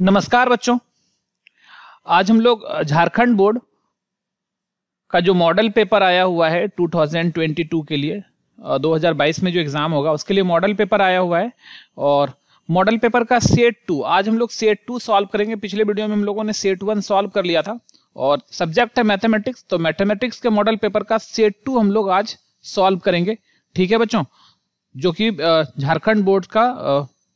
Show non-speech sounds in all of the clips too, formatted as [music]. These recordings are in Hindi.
नमस्कार बच्चों आज हम लोग झारखंड बोर्ड का जो मॉडल पेपर आया हुआ है 2022 के लिए 2022 में जो एग्ज़ाम होगा उसके लिए मॉडल पेपर आया हुआ है और मॉडल पेपर का सेट टू आज हम लोग सेट टू सॉल्व करेंगे पिछले वीडियो में हम लोगों ने सेट वन सॉल्व कर लिया था और सब्जेक्ट है मैथमेटिक्स तो मैथमेटिक्स के मॉडल पेपर का सेट टू हम लोग आज सॉल्व करेंगे ठीक है बच्चों जो कि झारखंड बोर्ड का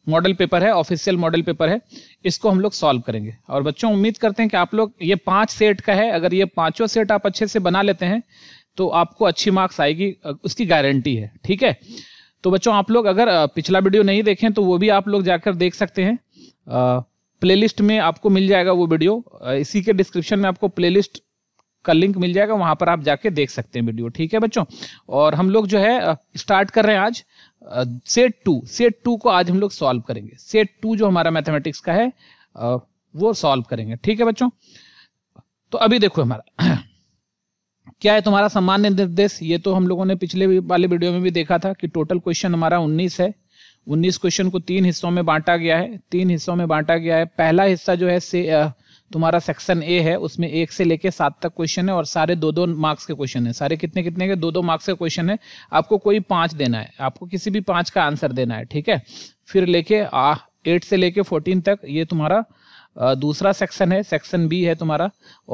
मॉडल पेपर है ऑफिशियल मॉडल पेपर है इसको हम लोग सॉल्व करेंगे और बच्चों उम्मीद करते हैं कि आप लोग ये पांच सेट का है अगर ये पांचों सेट आप अच्छे से बना लेते हैं तो आपको अच्छी मार्क्स आएगी उसकी गारंटी है ठीक है तो बच्चों आप लोग अगर पिछला वीडियो नहीं देखें तो वो भी आप लोग जाकर देख सकते हैं प्लेलिस्ट में आपको मिल जाएगा वो वीडियो इसी के डिस्क्रिप्शन में आपको प्लेलिस्ट का लिंक मिल जाएगा वहां पर आप जाके देख सकते हैं वीडियो ठीक है बच्चों और हम लोग जो है स्टार्ट कर रहे हैं आज सेट टू सेट टू को आज हम लोग सॉल्व करेंगे सेट टू जो हमारा मैथमेटिक्स का है वो सॉल्व करेंगे ठीक है बच्चों तो अभी देखो हमारा [clears throat] क्या है तुम्हारा सामान्य निर्देश ये तो हम लोगों ने पिछले वाले वीडियो में भी देखा था कि टोटल क्वेश्चन हमारा 19 है 19 क्वेश्चन को तीन हिस्सों में बांटा गया है तीन हिस्सों में बांटा गया है पहला हिस्सा जो है से तुम्हारा सेक्शन ए है उसमें एक से लेके सात तक क्वेश्चन है और सारे दो दो मार्क्स के क्वेश्चन है सारे कितने कितने के दो दो मार्क्स के क्वेश्चन है आपको कोई पांच देना है आपको किसी भी पांच का आंसर देना है ठीक है फिर लेके एट से लेके फोर्टीन तक ये तुम्हारा दूसरा सेक्शन है सेक्शन बी है तुम्हारा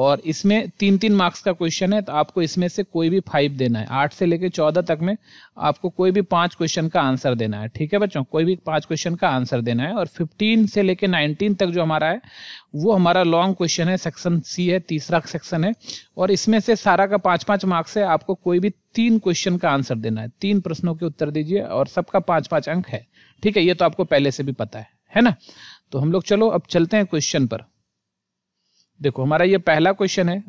और इसमें तीन तीन मार्क्स का क्वेश्चन है तो आपको इसमें से कोई भी फाइव देना है आठ से लेकर चौदह तक में आपको कोई भी पांच क्वेश्चन का आंसर देना है ठीक है बच्चों कोई भी पांच क्वेश्चन का आंसर देना है और फिफ्टीन से लेकर नाइनटीन तक जो हमारा है वो हमारा लॉन्ग क्वेश्चन है सेक्शन सी है तीसरा सेक्शन है और इसमें से सारा का पाँच पाँच मार्क्स है आपको कोई भी तीन क्वेश्चन का आंसर देना है तीन प्रश्नों के उत्तर दीजिए और सबका पाँच पाँच अंक है ठीक है ये तो आपको पहले से भी पता है है ना तो हम लोग चलो अब चलते हैं क्वेश्चन पर देखो हमारा ये पहला क्वेश्चन है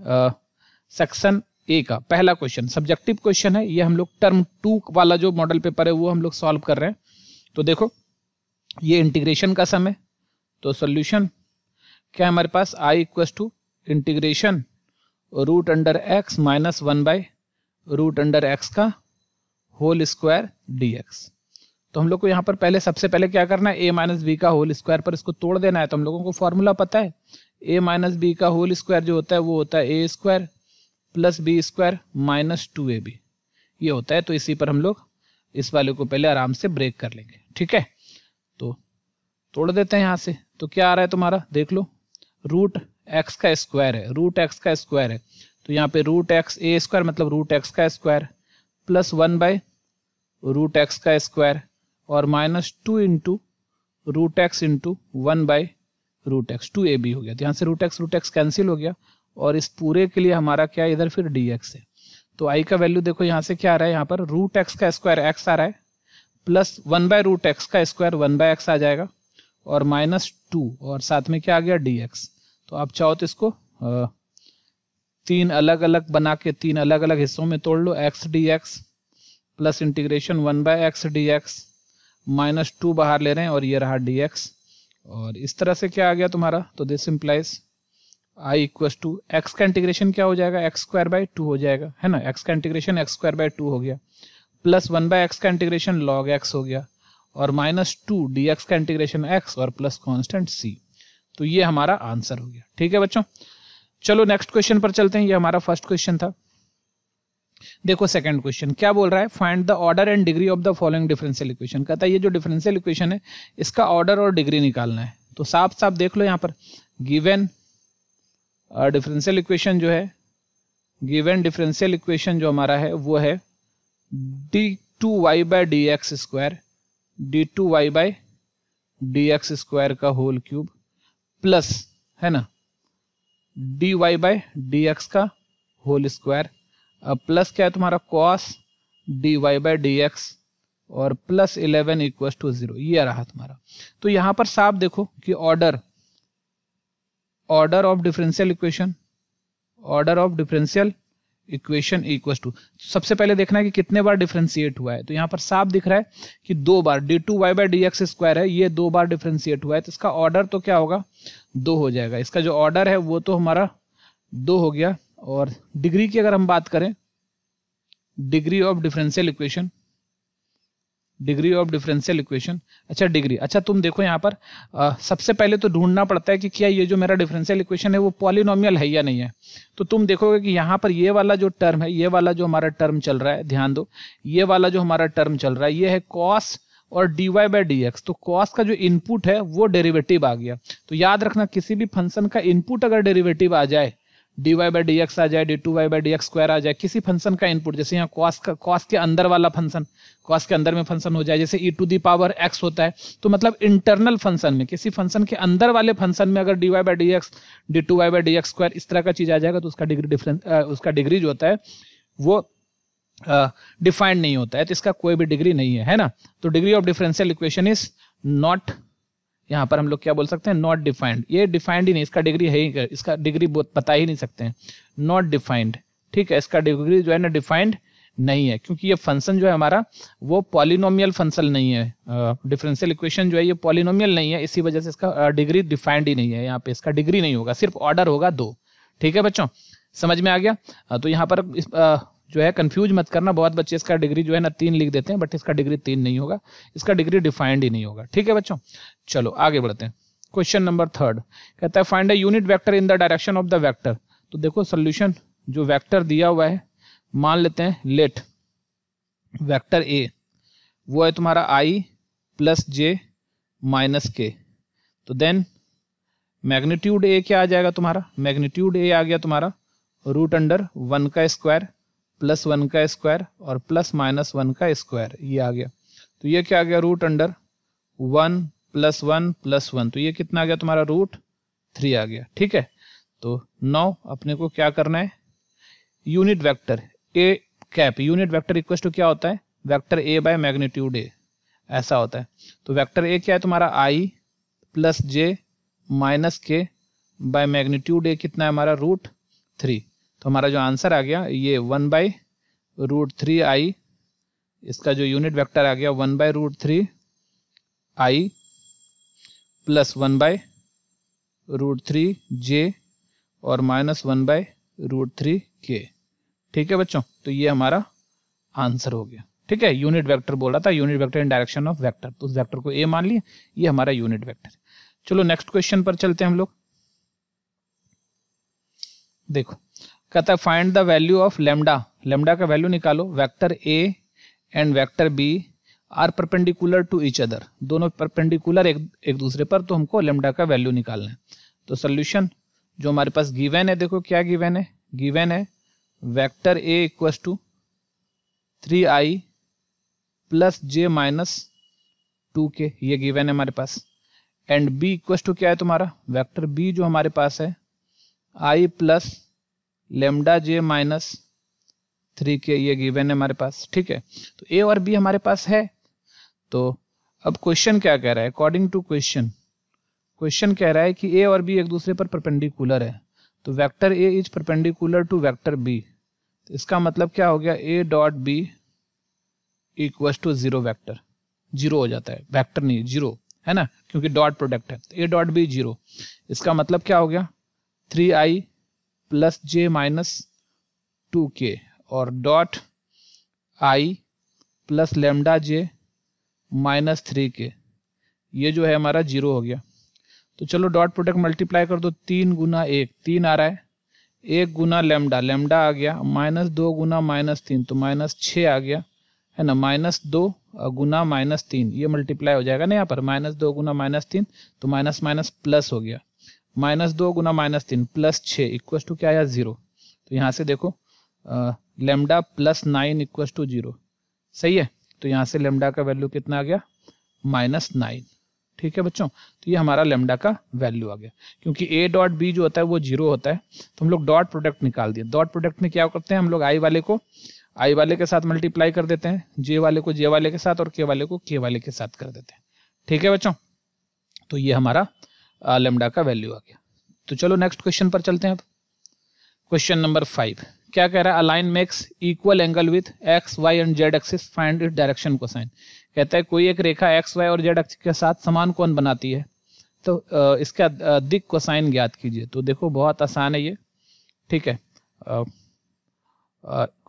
सेक्शन ए का पहला क्वेश्चन सब्जेक्टिव क्वेश्चन है ये हम लोग टर्म टू वाला जो मॉडल पेपर है वो हम लोग सॉल्व कर रहे हैं तो देखो ये इंटीग्रेशन का समय तो सोल्यूशन क्या हमारे पास I इक्व to integration root under x minus one by root under x का होल स्क्वायर डी एक्स तो हम लोग को यहाँ पर पहले सबसे पहले क्या करना है ए माइनस बी का होल स्क्वायर पर इसको तोड़ देना है तो हम लोगों को फॉर्मूला पता है ए माइनस बी का होल स्क्वायर जो होता है वो होता है a square plus b square minus two a b ये होता है तो इसी पर हम लोग इस वाले को पहले आराम से ब्रेक कर लेंगे ठीक है तो तोड़ देते हैं यहाँ से तो क्या आ रहा है तुम्हारा देख लो रूट एक्स का स्क्वायर है रूट एक्स का स्क्वायर है तो यहाँ पे रूट एक्स ए स्क्वायर मतलब रूट एक्स का square plus one by root x का स्क्वायर और minus two into root x into one by root x two a b हो गया तो यहाँ से root x root x cancel हो गया और इस पूरे के लिए हमारा क्या इधर फिर डी एक्स है तो आई का वैल्यू देखो यहाँ से क्या आ रहा है यहाँ पर रूट एक्स का स्क्वायर एक्स आ रहा है plus one by root x का स्क्वायर वन बाय एक्स आ जाएगा और माइनस टू और साथ में क्या आ गया डी एक्स तो आप चाहो तो इसको तीन अलग अलग बना के तीन अलग अलग हिस्सों में तोड़ लो x D x plus integration one by x D x minus two बाहर ले रहे हैं और ये रहा डी एक्स और इस तरह से क्या आ गया तुम्हारा तो this implies I equals to x का इंटीग्रेशन क्या हो जाएगा एक्स स्क्वायर बाई टू हो जाएगा है ना एक्स का integration x square by two हो गया प्लस वन बाय एक्स का इंटीग्रेशन लॉग एक्स हो गया और माइनस टू डी एक्स का इंटीग्रेशन एक्स और प्लस कॉन्स्टेंट सी तो ये हमारा आंसर हो गया ठीक है बच्चों चलो नेक्स्ट क्वेश्चन पर चलते हैं ये हमारा फर्स्ट क्वेश्चन था देखो सेकंड क्वेश्चन क्या बोल रहा है find the order and degree of the following differential equation कहता है ये जो डिफरेंशियल इक्वेशन है इसका ऑर्डर और डिग्री निकालना है तो साफ साफ देख लो यहाँ पर गिवेन डिफरेंशियल इक्वेशन जो है गिवेन डिफरेंशियल इक्वेशन जो हमारा है वो है d two y by d x square d two y by d x square का होल क्यूब प्लस है ना d y by d x का होल स्क्वायर अब प्लस क्या है तुम्हारा cos d y by D x और plus eleven equal to zero ये रहा तुम्हारा तो यहां पर साफ देखो कि order order of differential equation order of differential equation equal to सबसे पहले देखना है कि कितने बार डिफ्रेंशिएट हुआ है तो यहां पर साफ दिख रहा है कि दो बार d two y by D x square है ये दो बार डिफ्रेंशिएट हुआ है तो इसका ऑर्डर तो क्या होगा दो हो जाएगा इसका जो ऑर्डर है वो तो हमारा दो हो गया और डिग्री की अगर हम बात करें degree of differential equation degree of differential equation अच्छा डिग्री अच्छा तुम देखो यहाँ पर आ, सबसे पहले तो ढूंढना पड़ता है कि क्या ये जो मेरा डिफरेंशियल इक्वेशन है वो पॉलिनोमियल है या नहीं है तो तुम देखोगे कि यहाँ पर ये वाला जो टर्म है ये वाला जो हमारा टर्म चल रहा है ध्यान दो ये वाला जो हमारा टर्म चल रहा है ये है कॉस और d y by D x तो कॉस का जो इनपुट है वो डेरिवेटिव आ गया तो याद रखना किसी भी फंक्शन का इनपुट अगर डेरिवेटिव आ जाए d y by D x आ जाए d two y by D x square आ जाए किसी फंक्शन का इनपुट जैसे यहाँ कॉस का कॉस के अंदर वाला फंक्शन कॉस के अंदर में फंक्शन हो जाए जैसे e to the power x होता है तो मतलब इंटरनल फंक्शन में किसी फंक्शन के अंदर वाले फंक्शन में अगर d y by D x d two y by D x square इस तरह का चीज़ आ जाएगा तो उसका डिग्री डिफरेंस उसका डिग्री जो होता है वो डिफाइंड uh, नहीं होता है तो इसका कोई भी डिग्री नहीं है है ना तो degree of differential equation is not यहाँ पर हम लोग क्या बोल सकते हैं नॉट डिफाइंड ये डिफाइंड ही नहीं इसका डिग्री है ही इसका डिग्री बता ही नहीं सकते हैं नॉट डिफाइंड ठीक है इसका डिग्री जो है ना डिफाइंड नहीं है क्योंकि ये फंक्शन जो है हमारा वो पॉलिनोमियल फंक्शन नहीं है डिफरेंशियल uh, इक्वेशन जो है ये पॉलिनोमियल नहीं है इसी वजह से इसका डिग्री uh, डिफाइंड ही नहीं है यहाँ पे इसका डिग्री नहीं होगा सिर्फ ऑर्डर होगा दो ठीक है बच्चों समझ में आ गया तो यहाँ पर जो है कंफ्यूज मत करना बहुत बच्चे इसका डिग्री जो है ना तीन लिख देते हैं बट इसका डिग्री तीन नहीं होगा इसका डिग्री डिफाइंड ही नहीं होगा ठीक है बच्चों चलो आगे बढ़ते हैं क्वेश्चन नंबर थर्ड कहता है find a unit vector in the direction of the vector तो देखो सोल्यूशन जो वेक्टर दिया हुआ है मान लेते हैं लेट वेक्टर ए वो है तुम्हारा आई प्लस जे माइनस के तो देन मैग्नीट्यूड ए क्या आ जाएगा तुम्हारा मैग्नीट्यूड ए आ गया तुम्हारा रूट अंडर वन का स्क्वायर प्लस वन का स्क्वायर और प्लस माइनस वन का स्क्वायर ये आ गया तो ये क्या आ गया root under one plus one plus one तो ये कितना आ गया तुम्हारा रूट थ्री आ गया ठीक है तो नौ अपने को क्या करना है unit vector A cap unit vector इक्वेस्ट टू क्या होता है vector A by magnitude A ऐसा होता है तो वेक्टर ए क्या है तुम्हारा आई plus J minus K by magnitude A कितना है हमारा रूट थ्री तो हमारा जो आंसर आ गया ये one by root three I इसका जो यूनिट वेक्टर आ गया one by root three I plus one by root three जे और minus one by root three के ठीक है बच्चों तो ये हमारा आंसर हो गया ठीक है यूनिट वेक्टर बोला था unit vector in direction of vector तो उस वेक्टर को ए मान लिया ये हमारा यूनिट वेक्टर चलो नेक्स्ट क्वेश्चन पर चलते हैं हम लोग देखो कहता है find the value of lambda lambda का वैल्यू निकालो vector A and vector B are perpendicular to each other दोनों परपेंडिकुलर एक एक दूसरे पर तो हमको लेमडा का वैल्यू निकालना है तो सोल्यूशन जो हमारे पास गिवेन है देखो क्या गिवेन है गिवेन है vector A equal to three I plus J minus two के ये गिवेन है हमारे पास एंड बी इक्वस टू क्या है तुम्हारा वेक्टर बी जो हमारे पास है I plus lambda J minus three के ये गिवेन है हमारे पास ठीक है तो ए और बी हमारे पास है तो अब क्वेश्चन क्या कह रहा है अकॉर्डिंग टू क्वेश्चन क्वेश्चन कह रहा है कि ए और बी एक दूसरे पर परपेंडिकुलर है तो vector A is perpendicular to vector B तो इसका मतलब क्या हो गया A dot B equal to zero vector zero हो जाता है वैक्टर नहीं जीरो है ना क्योंकि डॉट प्रोडक्ट है ए डॉट बी जीरो इसका मतलब क्या हो गया थ्री आई प्लस जे माइनस टू के और dot I plus lambda J minus three के ये जो है हमारा जीरो हो गया तो चलो डॉट प्रोडक्ट मल्टीप्लाई कर दो तीन गुना एक तीन आ रहा है एक गुना लेमडा लेमडा आ गया माइनस दो गुना माइनस तीन तो माइनस छ आ गया है ना माइनस दो गुना माइनस तीन ये मल्टीप्लाई हो जाएगा ना यहाँ पर माइनस दो गुना माइनस तीन तो माइनस माइनस प्लस हो गया माइनस दो गुना माइनस तीन प्लस छः इक्व टू क्या आया ज़ीरो तो यहाँ से देखो lambda plus nine equal to zero सही है तो यहाँ से लेमडा का वैल्यू कितना आ गया माइनस नाइन ठीक है बच्चों तो ये हमारा लेमडा का वैल्यू आ गया क्योंकि ए डॉट बी जो होता है वो जीरो होता है तो हम लोग डॉट प्रोडक्ट निकाल दिए डॉट प्रोडक्ट में क्या करते हैं हम लोग आई वाले को आई वाले के साथ मल्टीप्लाई कर देते हैं जे वाले को जे वाले के साथ और के वाले को के वाले के साथ कर देते हैं ठीक है बच्चों तो ये हमारा लेमडा का वैल्यू आ गया तो चलो नेक्स्ट क्वेश्चन पर चलते हैं अब क्वेश्चन नंबर फाइव क्या कह रहा है a line makes equal angle with X Y and Z axis find it direction cosine कहता है कोई एक रेखा एक्स वाई और जेड एक्सिस के साथ समान कोण बनाती है तो इसका दिक को साइन ज्ञात कीजिए तो देखो बहुत आसान है ये ठीक है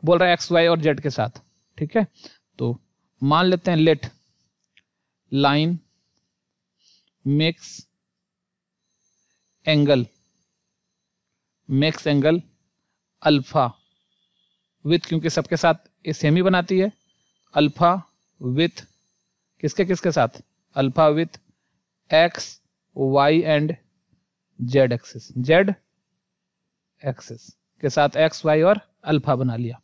बोल रहा है एक्स वाई और जेड के साथ ठीक है तो मान लेते हैं let line makes angle makes angle alpha with क्योंकि सबके साथ ये सेम ही बनाती है अल्फा विथ किसके किसके साथ alpha with X Y and Z axis Z axis के साथ एक्स वाई और अल्फा बना लिया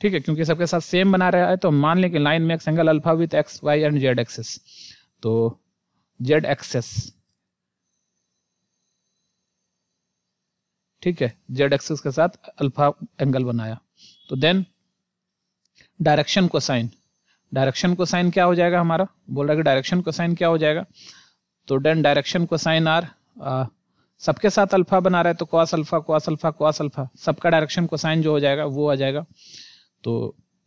ठीक है क्योंकि सबके साथ सेम बना रहा है तो मान लें कि लाइन में X angle alpha with X Y and Z axis तो जेड एक्सेस ठीक है जेड एक्सिस के साथ अल्फा एंगल बनाया तो then direction cosine direction cosine क्या हो जाएगा हमारा बोल रहा है कि डायरेक्शन को साइन क्या हो जाएगा तो then direction cosine are सबके साथ अल्फा बना रहा है तो cos alpha cos alpha cos alpha सबका डायरेक्शन को साइन जो हो जाएगा वो आ जाएगा तो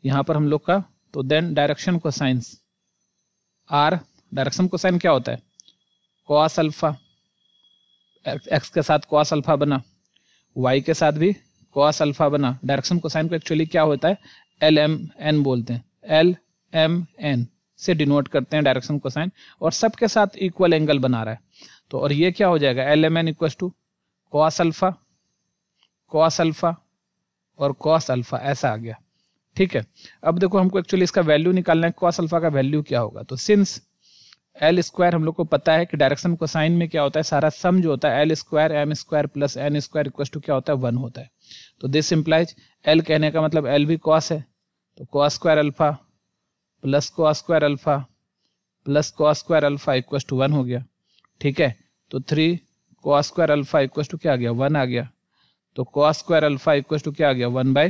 यहाँ पर हम लोग का तो then direction cosines are direction cosine क्या होता है कॉस अल्फा एक्स के साथ कॉस अल्फा बना वाई के साथ भी कॉस अल्फा बना डायरेक्शन साइन को एक्चुअली क्या होता है एल एम एन बोलते हैं एल एम एन से डिनोट करते हैं डायरेक्शन को साइन और सबके साथ इक्वल एंगल बना रहा है तो और ये क्या हो जाएगा L M N equal to cos alpha cos alpha और कॉस अल्फा ऐसा आ गया ठीक है अब देखो हमको एक्चुअली इसका वैल्यू निकालना है कॉस अल्फा का वैल्यू क्या होगा तो सिंस एल स्क्वायर हम लोग को पता है कि डायरेक्शन को साइन में क्या होता है सारा सम जो होता है L square M square plus N square equals to क्या होता है वन होता है तो दिस इम्प्लाइज एल कहने का मतलब एल भी कॉस है तो cos square alpha plus cos square alpha plus cos square alpha equal to one हो गया ठीक है तो three cos square alpha equal to क्या आ गया वन आ गया तो cos square alpha equal to क्या आ गया वन बाय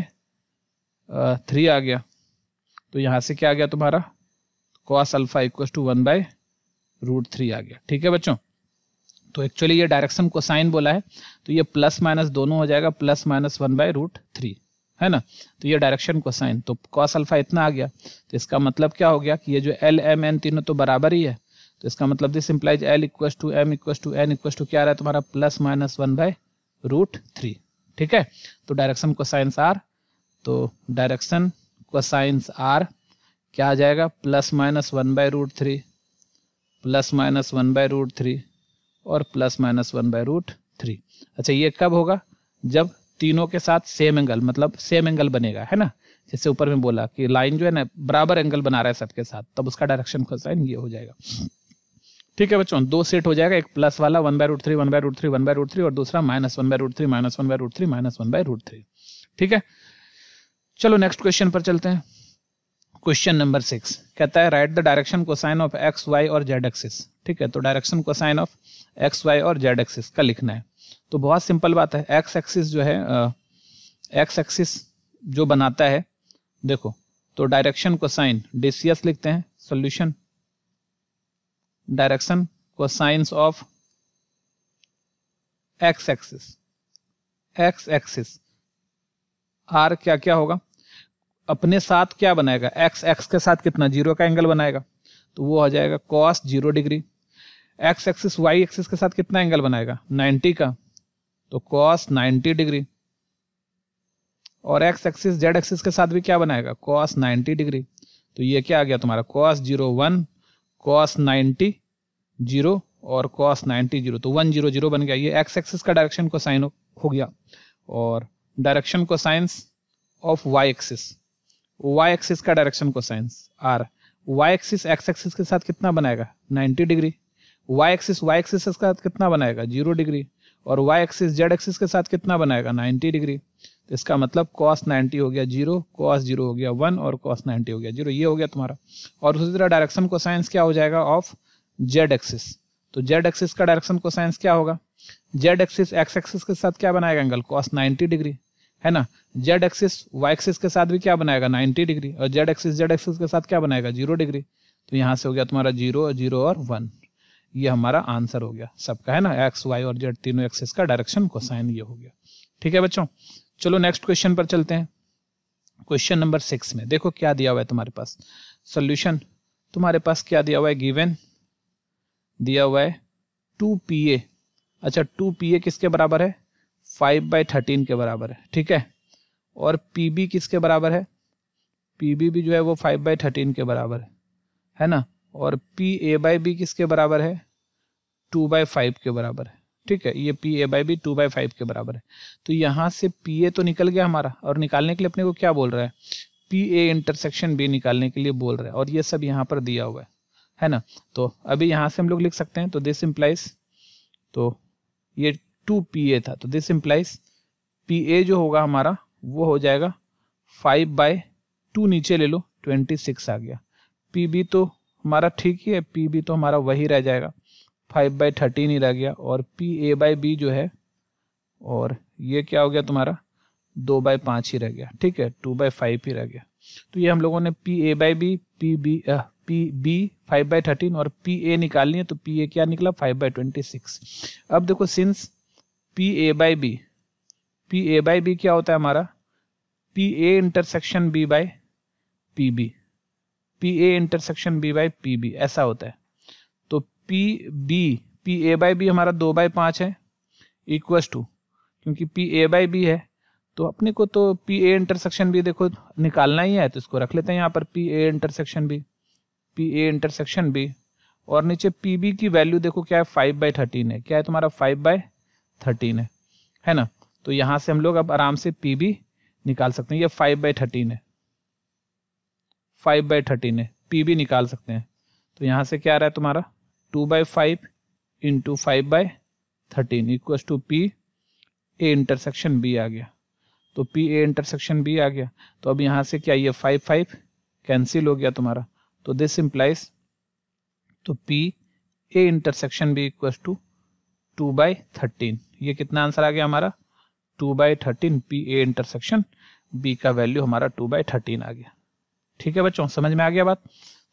थ्री आ गया तो यहाँ से क्या आ गया तुम्हारा cos alpha equal to one by root three आ गया ठीक है बच्चों तो एक्चुअली ये डायरेक्शन को साइन बोला है तो ये प्लस माइनस दोनों हो जाएगा plus minus one by root three है ना तो ये डायरेक्शन को साइन तो कॉस अल्फा इतना आ गया तो इसका मतलब क्या हो गया कि ये जो एल एम एन तीनों तो बराबर ही है तो इसका मतलब this implies L equal to M equal to N equal to क्या आ रहा है तुम्हारा plus minus one by root three ठीक है तो डायरेक्शन को साइंस आर तो डायरेक्शन को साइंस आर क्या आ जाएगा plus minus one by root three plus minus one by root three और plus minus one by root three अच्छा ये कब होगा जब तीनों के साथ सेम एंगल मतलब सेम एंगल बनेगा है ना जैसे ऊपर में बोला कि लाइन जो है ना बराबर एंगल बना रहा है सबके साथ तब उसका डायरेक्शन कोसाइन ये हो जाएगा ठीक है बच्चों दो सेट हो जाएगा एक प्लस वाला one by root three one by root three one by root three और दूसरा minus one by root three minus one by root three minus one by root three ठीक है चलो नेक्स्ट क्वेश्चन पर चलते हैं क्वेश्चन नंबर सिक्स कहता है write the direction cosine of X Y और जेड एक्सिस ठीक है तो direction cosine of X Y और जेड एक्सिस का लिखना है तो बहुत सिंपल बात है एक्स एक्सिस जो है एक्स एक्सिस जो बनाता है देखो तो डायरेक्शन को साइन डीसीएस लिखते हैं solution direction cosines of X axis X axis are क्या क्या होगा अपने साथ क्या बनाएगा एक्स एक्स के साथ कितना जीरो का एंगल बनाएगा तो वो हो जाएगा cos zero degree X axis Y axis के साथ कितना एंगल बनाएगा नाइन्टी का तो कॉस नाइन्टी डिग्री और एक्स एक्सिस जेड एक्सिस के साथ भी क्या बनाएगा कॉस नाइन्टी डिग्री तो ये क्या आ गया तुम्हारा cos zero one cos ninety zero और कॉस नाइन्टी जीरो तो वन जीरो जीरो बन गया ये एक्स एक्सिस का डायरेक्शन को साइन हो गया और direction cosines of Y axis Y axis का direction cosines are Y axis X axis के साथ कितना बनाएगा 90 degree Y axis Y axis के साथ कितना बनाएगा जीरो डिग्री और वाई एक्सिस जेड एक्सिस के साथ कितना बनाएगा 90 डिग्री तो इसका मतलब कॉस 90 हो गया जीरो कॉस जीरो हो गया वन और कॉस 90 हो गया जीरो ये हो गया तुम्हारा और उसी तरह डायरेक्शन को साइंस क्या हो जाएगा ऑफ जेड एक्सिस तो जेड एक्सिस का डायरेक्शन को साइंस क्या होगा जेड एक्सिस एक्स एक्सिस के साथ क्या बनाएगा एंगल कॉस 90 डिग्री है ना जेड एक्सिस वाई एक्सिस के साथ भी क्या बनाएगा नाइनटी डिग्री और जेड एक्सिस जेड एक्सिस के साथ क्या बनाएगा जीरो डिग्री तो यहाँ से हो गया तुम्हारा जीरो और जीरो और वन ये हमारा आंसर हो गया सबका है ना एक्स वाई और जेड तीनों एक्सिस का डायरेक्शन साइन ये हो गया ठीक है बच्चों चलो नेक्स्ट क्वेश्चन पर चलते हैं क्वेश्चन नंबर सिक्स में देखो क्या दिया हुआ है तुम्हारे पास सोल्यूशन तुम्हारे पास क्या दिया हुआ है गिवन दिया हुआ है टू पी ए अच्छा टू पी ए किसके बराबर है फाइव बाई थर्टीन के बराबर है ठीक है और पी बी किसके बराबर है पी बी भी जो है वो फाइव बाई थर्टीन के बराबर है है ना और पी ए बाई बी किसके बराबर है टू बाई फाइव के बराबर है ठीक है ये P A by B two by five के बराबर है तो यहाँ से पी ए तो निकल गया हमारा और निकालने के लिए अपने को क्या बोल रहा है पी ए इंटरसेक्शन बी निकालने के लिए बोल रहा है और ये सब यहाँ पर दिया हुआ है है ना तो अभी यहाँ से हम लोग लिख सकते हैं तो दिस इम्प्लाइज तो ये टू पी ए था तो दिस इम्प्लाइज पी ए जो होगा हमारा वो हो जाएगा फाइव बाय टू नीचे ले लो ट्वेंटी सिक्स आ गया पी बी तो हमारा ठीक ही है पी बी तो हमारा वही रह जाएगा फाइव बाई थर्टीन ही रह गया और पी ए बाई बी जो है और ये क्या हो गया तुम्हारा दो बाई पाँच ही रह गया ठीक है टू बाई फाइव ही रह गया तो ये हम लोगों ने P A by B P B P B five by thirteen और पी ए निकालनी है तो पी ए क्या निकला फाइव बाई ट्वेंटी सिक्स अब देखो since P A by B P A by B क्या होता है हमारा P A intersection B by P B P A intersection B by P B ऐसा होता है तो P B P A by B हमारा दो बाई पाँच है इक्वस टू क्योंकि पी ए बाई बी है तो अपने को तो पी ए इंटरसेक्शन बी देखो निकालना ही है तो इसको रख लेते हैं यहाँ पर P A intersection B P A intersection B और नीचे पी बी की वैल्यू देखो क्या है फाइव बाई थर्टीन है क्या है तुम्हारा फाइव बाई थर्टीन है है ना तो यहां से हम लोग अब आराम से पी बी निकाल सकते हैं ये फाइव बाई थर्टीन है फाइव बाई थर्टीन है पी बी निकाल सकते हैं तो यहां से क्या आ रहा है तुम्हारा two by five into five by thirteen equal to P A intersection B आ गया तो पी ए इंटरसेक्शन बी आ गया तो अब यहां से क्या ये फाइव फाइव कैंसिल हो गया तुम्हारा तो दिस इम्प्लाइज तो P A intersection B equal to two by thirteen ये कितना आंसर आ गया हमारा two by thirteen P A intersection B का वैल्यू हमारा टू बाई थर्टीन आ गया ठीक है बच्चों समझ में आ गया बात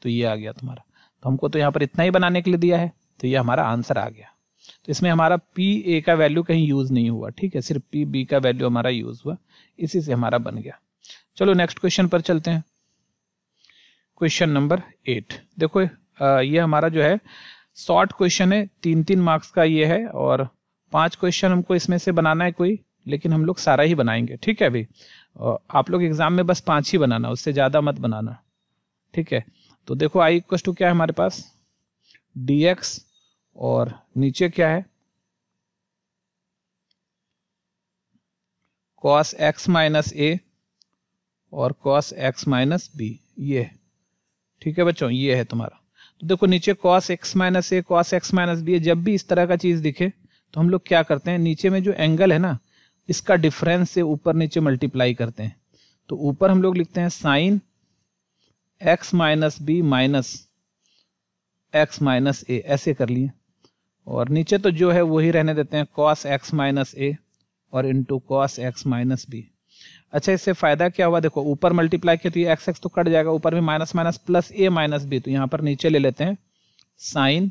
तो ये आ गया तुम्हारा तो हमको तो यहाँ पर इतना ही बनाने के लिए दिया है तो ये हमारा आंसर आ गया तो इसमें हमारा पी ए का वैल्यू कहीं यूज़ नहीं हुआ ठीक है सिर्फ पी बी का वैल्यू हमारा यूज़ हुआ इसी से हमारा बन गया चलो नेक्स्ट क्वेश्चन पर चलते हैं क्वेश्चन नंबर एट देखो ये हमारा जो है शॉर्ट क्वेश्चन है तीन तीन मार्क्स का ये है और पांच क्वेश्चन हमको इसमें से बनाना है कोई लेकिन हम लोग सारा ही बनाएंगे ठीक है अभी आप लोग एग्जाम में बस पांच ही बनाना उससे ज़्यादा मत बनाना ठीक है तो देखो आई इक्व टू क्या है हमारे पास डी एक्स और नीचे क्या है कॉस एक्स माइनस ए और कॉस एक्स माइनस बी ये ठीक है बच्चों ये है तुम्हारा देखो नीचे कॉस एक्स माइनस ए कॉस एक्स माइनस बी जब भी इस तरह का चीज़ दिखे तो हम लोग क्या करते हैं नीचे में जो एंगल है ना इसका डिफरेंस से ऊपर नीचे मल्टीप्लाई करते हैं तो ऊपर हम लोग लिखते हैं sine x minus B minus X minus A ऐसे कर लिए और नीचे तो जो है वही रहने देते हैं कॉस एक्स माइनस ए और into cos x minus B अच्छा इससे फायदा क्या हुआ देखो ऊपर मल्टीप्लाई किया तो एक्स एक्स तो कट जाएगा ऊपर भी minus minus plus A minus B तो यहाँ पर नीचे ले लेते हैं साइन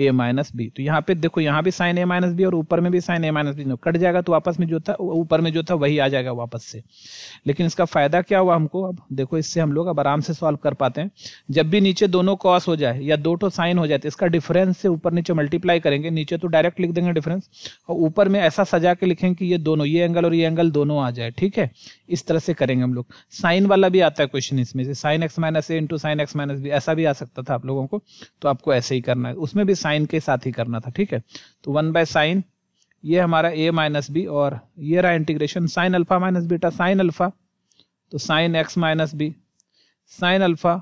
ए माइनस बी तो यहाँ पे देखो यहाँ भी साइन ए माइनस बी और ऊपर में भी साइन ए माइनस बी कट जाएगा तो वापस में जो था ऊपर में जो था वही आ जाएगा वापस से लेकिन इसका फायदा क्या हुआ हमको अब देखो इससे हम लोग अब आराम से सॉल्व कर पाते हैं जब भी नीचे दोनों कॉस हो जाए या दो तो साइन हो जाए तो इसका डिफरेंस से ऊपर नीचे मल्टीप्लाई करेंगे नीचे तो डायरेक्ट लिख देंगे डिफरेंस और ऊपर में ऐसा सजा के लिखेंगे कि ये दोनों ये एंगल और ये एंगल दोनों आ जाए ठीक है इस तरह से करेंगे हम लोग साइन वाला भी आता है क्वेश्चन इसमें से sine x minus A into sine x minus B ऐसा भी आ सकता था आप लोगों को तो आपको ऐसे ही करना है उसमें भी साइन के साथ ही करना था ठीक है तो वन बाय साइन ये हमारा ए माइनस बी और ये रहा integration sine alpha minus beta sine alpha तो sine x minus b sine alpha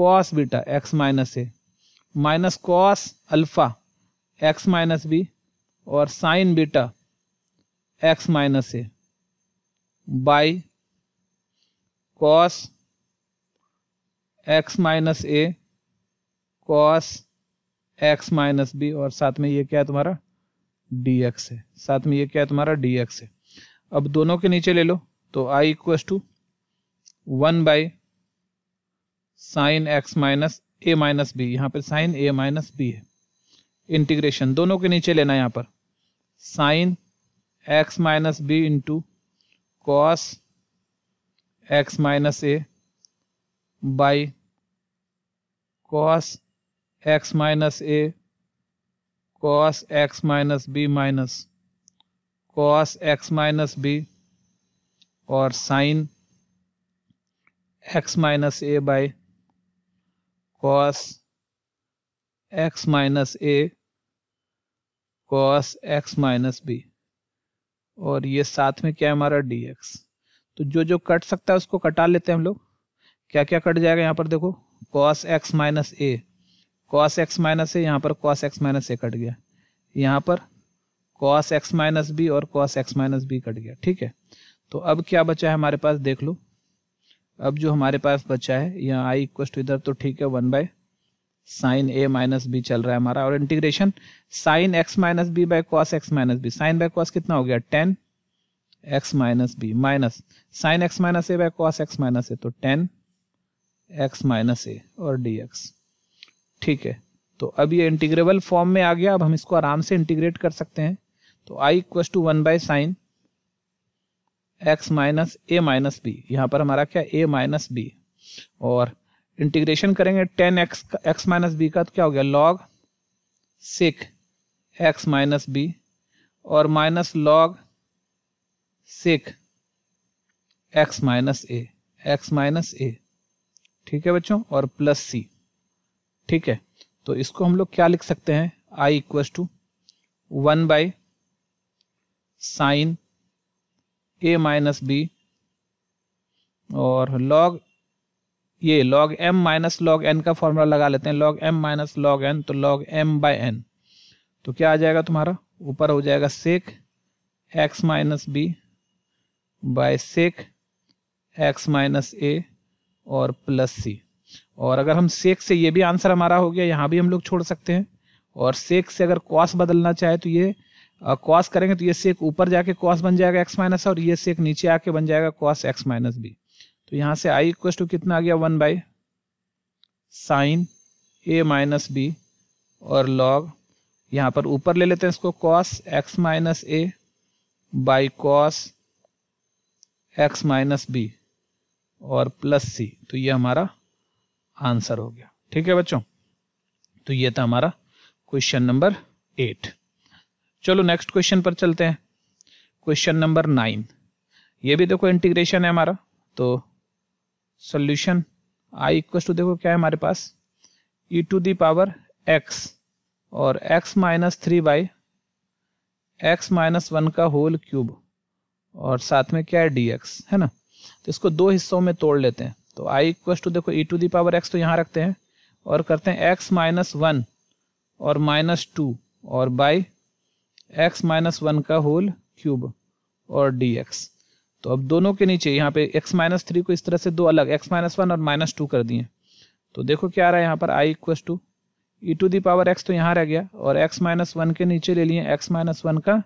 cos beta x minus a minus cos alpha x minus b और sine beta x minus a by cos x minus A cos x minus b और साथ में ये क्या है तुम्हारा dx है साथ में ये क्या है तुम्हारा डी एक्स है अब दोनों के नीचे ले लो तो i इक्व to one by sine x minus a minus b यहाँ पर साइन ए माइनस बी है इंटीग्रेशन दोनों के नीचे लेना यहाँ पर sine x minus b into cos x minus a by cos x minus A cos x minus B minus cos x minus b और sine x minus a by cos x minus A cos x minus b और ये साथ में क्या है हमारा डी एक्स तो जो जो कट सकता है उसको कटा लेते हैं हम लोग क्या क्या कट जाएगा यहाँ पर देखो कॉस एक्स माइनस ए कॉस एक्स माइनस है यहाँ पर cos x minus a cut गया यहाँ पर कॉस एक्स माइनस बी और cos x minus B cut गया ठीक है तो अब क्या बचा है हमारे पास देख लो अब जो हमारे पास बचा है यहाँ आई इक्व टू इधर तो ठीक है one by sine A minus b चल रहा है हमारा और integration sine x minus b by cos x minus b sine by cos कितना हो गया tan x minus B minus sine x minus a by cos x minus a तो टेन एक्स माइनस ए और डी एक्स ठीक है तो अब ये इंटीग्रेबल फॉर्म में आ गया अब हम इसको आराम से इंटीग्रेट कर सकते हैं तो आई equals to one by sine x minus a minus b यहाँ पर हमारा क्या ए माइनस बी और इंटीग्रेशन करेंगे tan x x minus b का तो क्या हो गया log sec x minus b और minus log sec x minus a x minus a ठीक है बच्चों और प्लस सी ठीक है तो इसको हम लोग क्या लिख सकते हैं i equals to one by sine A minus b और लॉग ये log m minus log n का फॉर्मूला लगा लेते हैं log m minus log n तो लॉग एम बाय एन तो क्या आ जाएगा तुम्हारा ऊपर हो जाएगा sec x minus b by sec x minus ए और प्लस सी और अगर हम सेक से ये भी आंसर हमारा हो गया यहाँ भी हम लोग छोड़ सकते हैं और सेक से अगर कॉस बदलना चाहे तो ये कॉस करेंगे तो ये सेक ऊपर जाके कॉस बन जाएगा एक्स माइनस और ये सेक नीचे आके बन जाएगा कॉस एक्स माइनस बी तो यहाँ से आई इक्व टू कितना आ गया one by sine A minus b और लॉग यहाँ पर ऊपर ले लेते हैं इसको cos x minus a by cos x minus b और प्लस सी तो ये हमारा आंसर हो गया ठीक है बच्चों तो ये था हमारा क्वेश्चन नंबर एट चलो नेक्स्ट क्वेश्चन पर चलते हैं क्वेश्चन नंबर नाइन ये भी देखो इंटीग्रेशन है हमारा तो सॉल्यूशन आई इक्व टू देखो क्या है हमारे पास e to the power x और x minus three by x minus one का होल क्यूब और साथ में क्या है डी एक्स है ना तो इसको दो हिस्सों में तोड़ लेते हैं तो आई इक्वस टू देखो e to the power x तो यहाँ रखते हैं और करते हैं एक्स माइनस वन और माइनस टू और बाई एक्स माइनस वन का होल क्यूब और डी एक्स तो अब दोनों के नीचे यहाँ पे x माइनस थ्री को इस तरह से दो अलग x माइनस वन और माइनस टू कर दिए तो देखो क्या आ रहा है यहाँ पर i equals to e to the power x तो यहाँ रह गया और x माइनस वन के नीचे ले लिए x माइनस वन का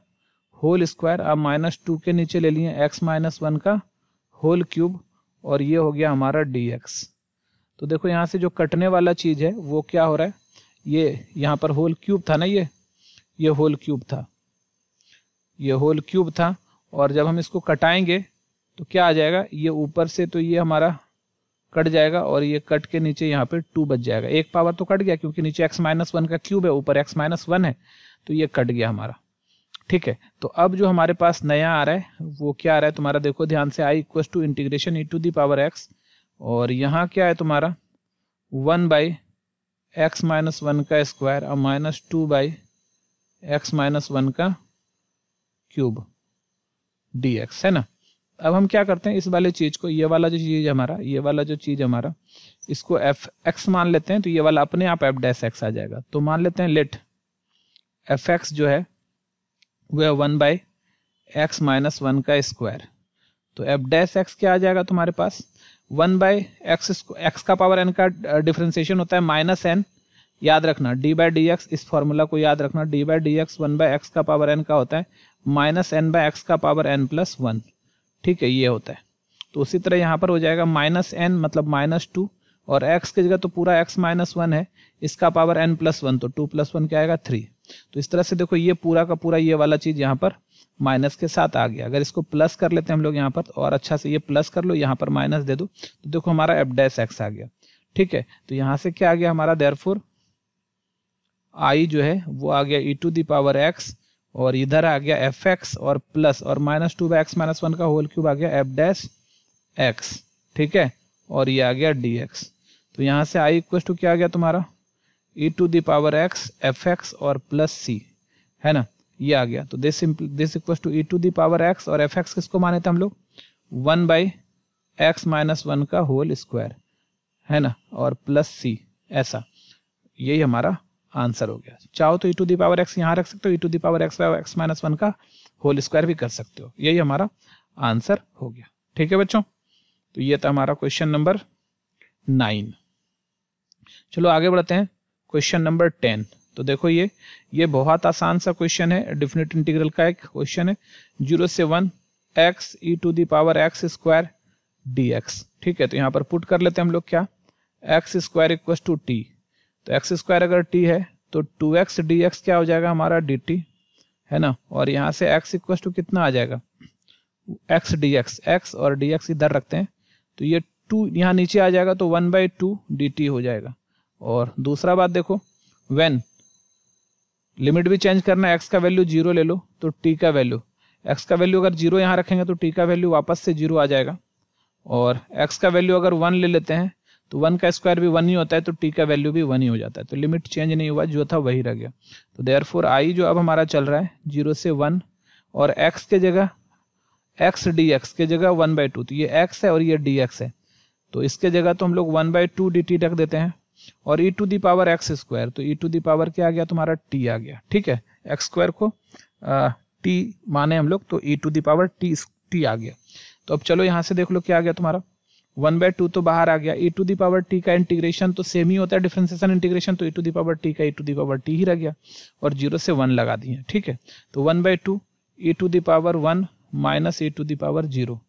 होल स्क्वायर अब माइनस टू के नीचे ले लिए x माइनस वन का होल क्यूब और ये हो गया हमारा डी एक्स तो देखो यहाँ से जो कटने वाला चीज़ है वो क्या हो रहा है ये यहाँ पर होल क्यूब था ना ये ये होल क्यूब था ये होल क्यूब था और जब हम इसको कटाएंगे तो क्या आ जाएगा ये ऊपर से तो ये हमारा कट जाएगा और ये कट के नीचे यहाँ पे टू बच जाएगा एक पावर तो कट गया क्योंकि नीचे एक्स माइनस वन का क्यूब है ऊपर एक्स माइनस वन है तो ये कट गया हमारा ठीक है तो अब जो हमारे पास नया आ रहा है वो क्या आ रहा है तुम्हारा देखो ध्यान से i equal to integration e to the power x और यहाँ क्या है तुम्हारा one by x minus one का स्क्वायर और minus two by x minus one का क्यूब डी एक्स है ना अब हम क्या करते हैं इस वाले चीज़ को ये वाला जो चीज़ हमारा ये वाला जो चीज़ हमारा इसको एफ एक्स मान लेते हैं तो ये वाला अपने आप एफ डैश एक्स आ जाएगा तो मान लेते हैं लेट एफ एक्स जो है वह one by x minus one का स्क्वायर तो एफ डैश एक्स क्या आ जाएगा तुम्हारे पास वन बाई एक्स एक्स का पावर एन का डिफ्रेंसिएशन होता है माइनस एन याद रखना डी बाई डी एक्स इस फॉर्मूला को याद रखना d by D x one by x का पावर एन का होता है माइनस एन बाई एक्स का पावर एन प्लस वन ठीक है ये होता है तो उसी तरह यहाँ पर हो जाएगा माइनस एन मतलब माइनस टू और एक्स की जगह तो पूरा एक्स माइनस वन है इसका पावर एन प्लस वन तो टू प्लस वन क्या आएगा थ्री तो इस तरह से देखो ये पूरा का पूरा ये वाला चीज़ यहाँ पर माइनस के साथ आ गया अगर इसको प्लस कर लेते हैं हम लोग यहाँ पर और अच्छा से ये प्लस कर लो यहाँ पर माइनस दे दो तो देखो हमारा एफ डैस एक्स आ गया ठीक है तो यहाँ से क्या आ गया हमारा देयरफोर आई जो है वो आ गया ई टू दावर एक्स और इधर आ गया एफ एक्स और प्लस और minus two by x minus one का होल क्यूब आ गया एफ डैश एक्स ठीक है और ये आ गया डी एक्स तो यहाँ से आई इक्वस टू क्या आ गया तुम्हारा e to the power x f x और प्लस सी है ना ये आ गया तो this this equal to e to the power x और एफ एक्स किसको माने थे हम लोग one by x minus one का होल स्क्वायर है ना और प्लस सी ऐसा यही हमारा आंसर हो गया चाहो तो ई टू दावर एक्स यहाँ रख सकते हो e to the power x x minus one का होल स्क्वायर भी कर सकते हो यही हमारा आंसर हो गया ठीक है बच्चों तो ये था हमारा क्वेश्चन नंबर नाइन चलो आगे बढ़ते हैं क्वेश्चन नंबर टेन तो देखो ये ये बहुत आसान सा क्वेश्चन है डिफिनेट इंटीग्रल का एक क्वेश्चन है जीरो से one x e to the power x square D x ठीक है तो यहाँ पर पुट कर लेते हैं हम लोग क्या एक्स स्क्वायर इक्व टू टी तो एक्स स्क्वायर अगर t है तो टू एक्स डी एक्स क्या हो जाएगा हमारा डी टी है ना और यहाँ से एक्स इक्व टू कितना आ जाएगा एक्स डी एक्स एक्स और डी एक्स इधर रखते हैं तो ये टू यहाँ नीचे आ जाएगा तो one by two d t हो जाएगा और दूसरा बात देखो वेन लिमिट भी चेंज करना है एक्स का वैल्यू जीरो ले लो तो टी का वैल्यू एक्स का वैल्यू अगर जीरो यहाँ रखेंगे तो टी का वैल्यू वापस से जीरो आ जाएगा और एक्स का वैल्यू अगर वन ले लेते हैं तो वन का स्क्वायर भी वन ही होता है तो टी का वैल्यू भी वन ही हो जाता है तो लिमिट चेंज नहीं हुआ जो था वही रह गया तो देयर फोर आई जो अब हमारा चल रहा है जीरो से वन और एक्स के जगह एक्स डी एक्स के जगह वन बाई टू तो ये एक्स है और ये डी एक्स है तो इसके जगह तो हम लोग one by two d t रख देते हैं और e to the power x square तो ई टू दावर क्या आ गया तुम्हारा टी आ गया ठीक है एक्स स्क्वायर को आ, टी माने हम लोग तो e to the power t t आ गया तो अब चलो यहाँ से देख लो क्या आ गया तुम्हारा वन बाय टू तो बाहर आ गया ई टू दावर टी का इंटीग्रेशन तो सेम ही होता है डिफ्रेंसिएशन इंटीग्रेशन तो ई टू दावर टी का ई टू दावर टी ही रह गया और जीरो से वन लगा दिए ठीक है तो one by two e to the power one minus e to the power zero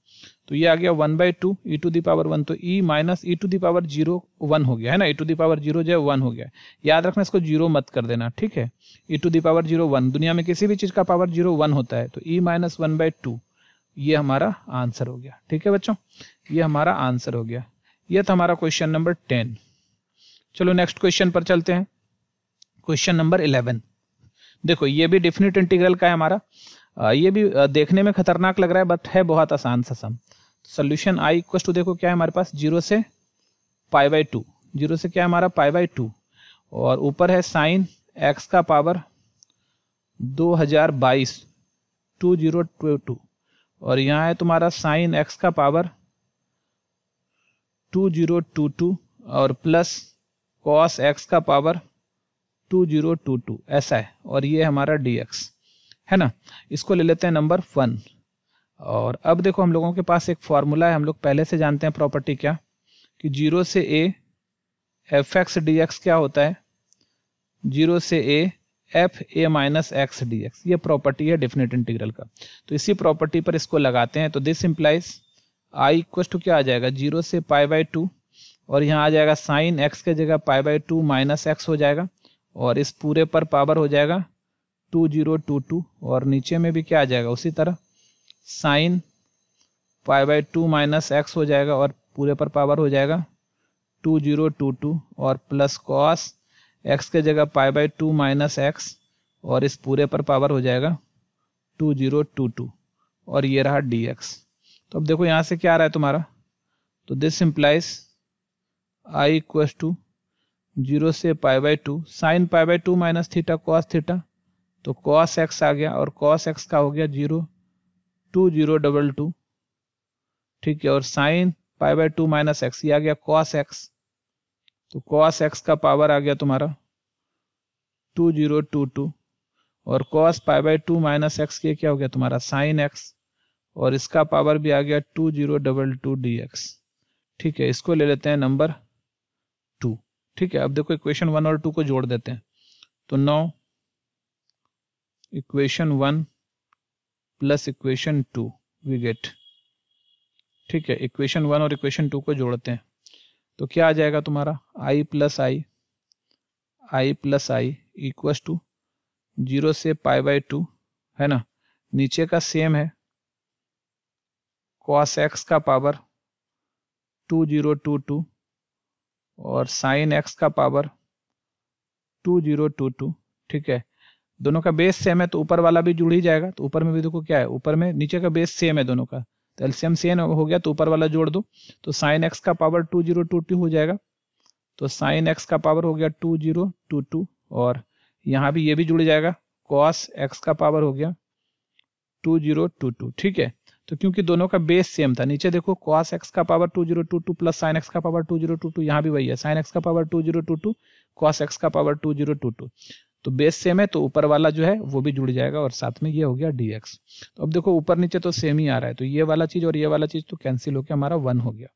तो ये आ गया one by two e to the power one तो e minus e to the power zero one हो गया है ना ई टू दावर जीरो जो है वन हो गया याद रखना इसको जीरो मत कर देना ठीक है e to the power zero one दुनिया में किसी भी चीज़ का पावर जीरो वन होता है तो e minus one by two ये हमारा आंसर हो गया ठीक है बच्चों ये हमारा आंसर हो गया यह था हमारा क्वेश्चन नंबर टेन चलो नेक्स्ट क्वेश्चन पर चलते हैं क्वेश्चन नंबर इलेवन देखो ये भी डिफिनिट इंटीग्रल का है हमारा ये भी देखने में खतरनाक लग रहा है बट है बहुत आसान सा सम सोल्यूशन आई इक्व टू देखो क्या है हमारे पास जीरो से पाई बाई टू जीरो से क्या है हमारा पाई बाई टू और ऊपर है साइन एक्स का पावर दो हजार बाईस टू जीरो टू और यहाँ है तुम्हारा साइन एक्स का power two zero two two और प्लस कॉस एक्स का power two zero two two ऐसा है और ये हमारा डी एक्स है ना इसको ले लेते हैं नंबर वन और अब देखो हम लोगों के पास एक फार्मूला है हम लोग पहले से जानते हैं प्रॉपर्टी क्या कि जीरो से a f x D x क्या होता है जीरो से a f a minus x D x ये प्रॉपर्टी है डिफिनेट इंटीग्रल का तो इसी प्रॉपर्टी पर इसको लगाते हैं तो दिस इम्प्लाइज आई इक्व टू क्या आ जाएगा जीरो से पाई बाई टू और यहाँ आ जाएगा साइन एक्स के जगह pi by two minus x हो जाएगा और इस पूरे पर पावर हो जाएगा टू जीरो टू टू और नीचे में भी क्या आ जाएगा उसी तरह sine pi by two minus x हो जाएगा और पूरे पर पावर हो जाएगा टू जीरो टू टू और प्लस कॉस एक्स के जगह pi by two minus x और इस पूरे पर पावर हो जाएगा टू जीरो टू टू और ये रहा डी एक्स तो अब देखो यहाँ से क्या आ रहा है तुम्हारा तो this implies I equals to zero से pi by two sine pi by two minus theta cos theta तो कॉस एक्स आ गया और कॉस एक्स का हो गया zero two zero double two ठीक है और sine pi by two minus x ये आ गया कॉस एक्स तो कॉस एक्स का पावर आ गया तुम्हारा टू जीरो टू टू और cos pi by two minus x के क्या हो गया तुम्हारा साइन एक्स और इसका पावर भी आ गया two zero double two d x ठीक है इसको ले लेते हैं नंबर टू ठीक है अब देखो इक्वेशन वन और टू को जोड़ देते हैं तो now equation one plus equation two we get ठीक है इक्वेशन वन और इक्वेशन टू को जोड़ते हैं तो क्या आ जाएगा तुम्हारा आई plus i i plus i equals to zero से पाई बाई टू है ना नीचे का सेम है कॉस एक्स का power two zero two two और साइन एक्स का power two zero two two ठीक है दोनों का बेस सेम है तो ऊपर वाला भी जुड़ ही जाएगा तो ऊपर में भी देखो क्या है ऊपर में नीचे का बेस सेम है दोनों का तो एल्सियम सेम हो गया तो ऊपर वाला जोड़ दो तो साइन एक्स का power two zero two two हो जाएगा तो साइन एक्स का पावर हो गया टू जीरो टू टू और यहाँ भी ये भी जुड़ जाएगा कॉस एक्स का पावर हो गया टू जीरो टू टू ठीक है तो क्योंकि दोनों का बेस सेम था नीचे देखो कॉस एक्स का power two zero two two plus sine x का power two zero two two यहाँ भी वही है साइन एक्स का power two zero two two cos x का power two zero two two तो बेस सेम है तो ऊपर वाला जो है वो भी जुड़ जाएगा और साथ में ये हो गया dx तो अब देखो ऊपर नीचे तो सेम ही आ रहा है तो ये वाला चीज और ये वाला चीज तो कैंसिल होकर हमारा वन हो गया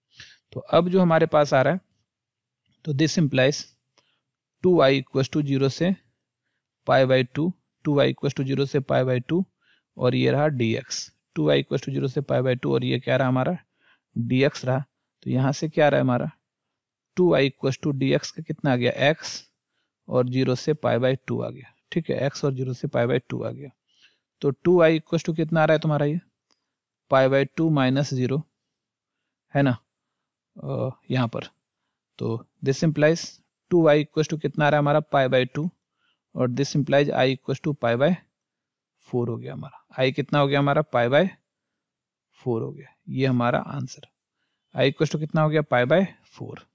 तो अब जो हमारे पास आ रहा है तो this implies two y equal to zero से pi by two two y equal to zero से पाई बाई टू और ये रहा dx two y equal to zero से पाई बाई टू और ये क्या रहा हमारा dx रहा तो यहाँ से क्या रहा है हमारा two y equal to d x का कितना आ गया एक्स और जीरो से पाई बाई टू आ गया ठीक है एक्स और जीरो से पाई बाई टू आ गया तो टू आई इक्व टू कितना आ रहा है तुम्हारा ये pi by two minus zero है ना यहाँ पर तो this implies two I इक्व to कितना आ रहा है हमारा पाई बाई टू और this implies I इक्व to pi by four हो गया हमारा आई कितना हो गया हमारा पाई बाय फोर हो गया ये हमारा आंसर आई इक्व टू कितना हो गया पाई बाय फोर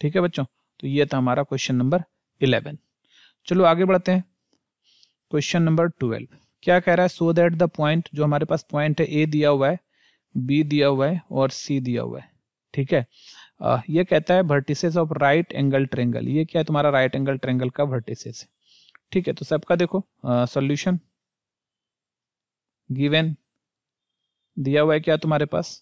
ठीक है बच्चों तो ये था हमारा क्वेश्चन नंबर इलेवन चलो आगे बढ़ते हैं क्वेश्चन नंबर ट्वेल्व क्या कह रहा है सो दैट द पॉइंट जो हमारे पास पॉइंट है ए दिया हुआ है बी दिया हुआ है और सी दिया हुआ है ठीक है आ, ये कहता है vertices of right angle triangle ये क्या है तुम्हारा राइट एंगल ट्रेंगल का वर्टिसेस है ठीक है तो सबका देखो सॉल्यूशन गिवन दिया हुआ है क्या तुम्हारे पास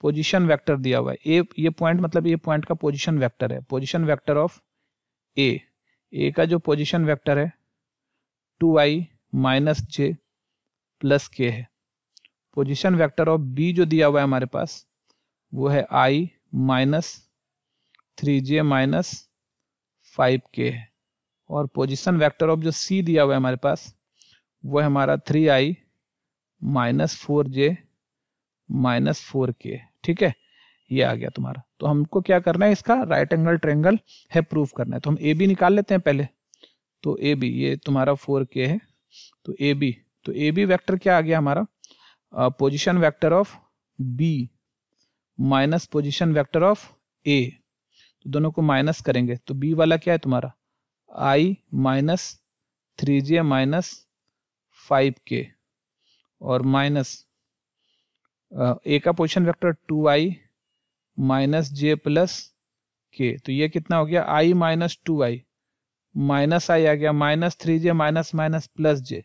पोजीशन वेक्टर दिया हुआ है ए ये पॉइंट मतलब ये पॉइंट का पोजीशन वेक्टर है position vector of A A का जो पोजीशन वेक्टर है टू आई माइनस जे प्लस के है पोजीशन वेक्टर ऑफ बी जो दिया हुआ है हमारे पास वो है i minus three j minus five k है और पोजीशन वेक्टर ऑफ जो सी दिया हुआ है हमारे पास वो है हमारा three i minus four j minus four k ठीक है ये आ गया तुम्हारा तो हमको क्या करना है इसका राइट एंगल ट्रेंगल है प्रूफ करना है तो हम ए बी निकाल लेते हैं पहले तो ए बी ये तुम्हारा फोर के है तो ए बी तो ए बी वैक्टर क्या आ गया हमारा position vector of B minus position vector of A तो दोनों को माइनस करेंगे तो बी वाला क्या है तुम्हारा i minus three j minus five k और माइनस ए uh, का पोजिशन वैक्टर टू आई माइनस जे प्लस के तो ये कितना हो गया i minus two I minus i आ गया minus three j minus minus plus j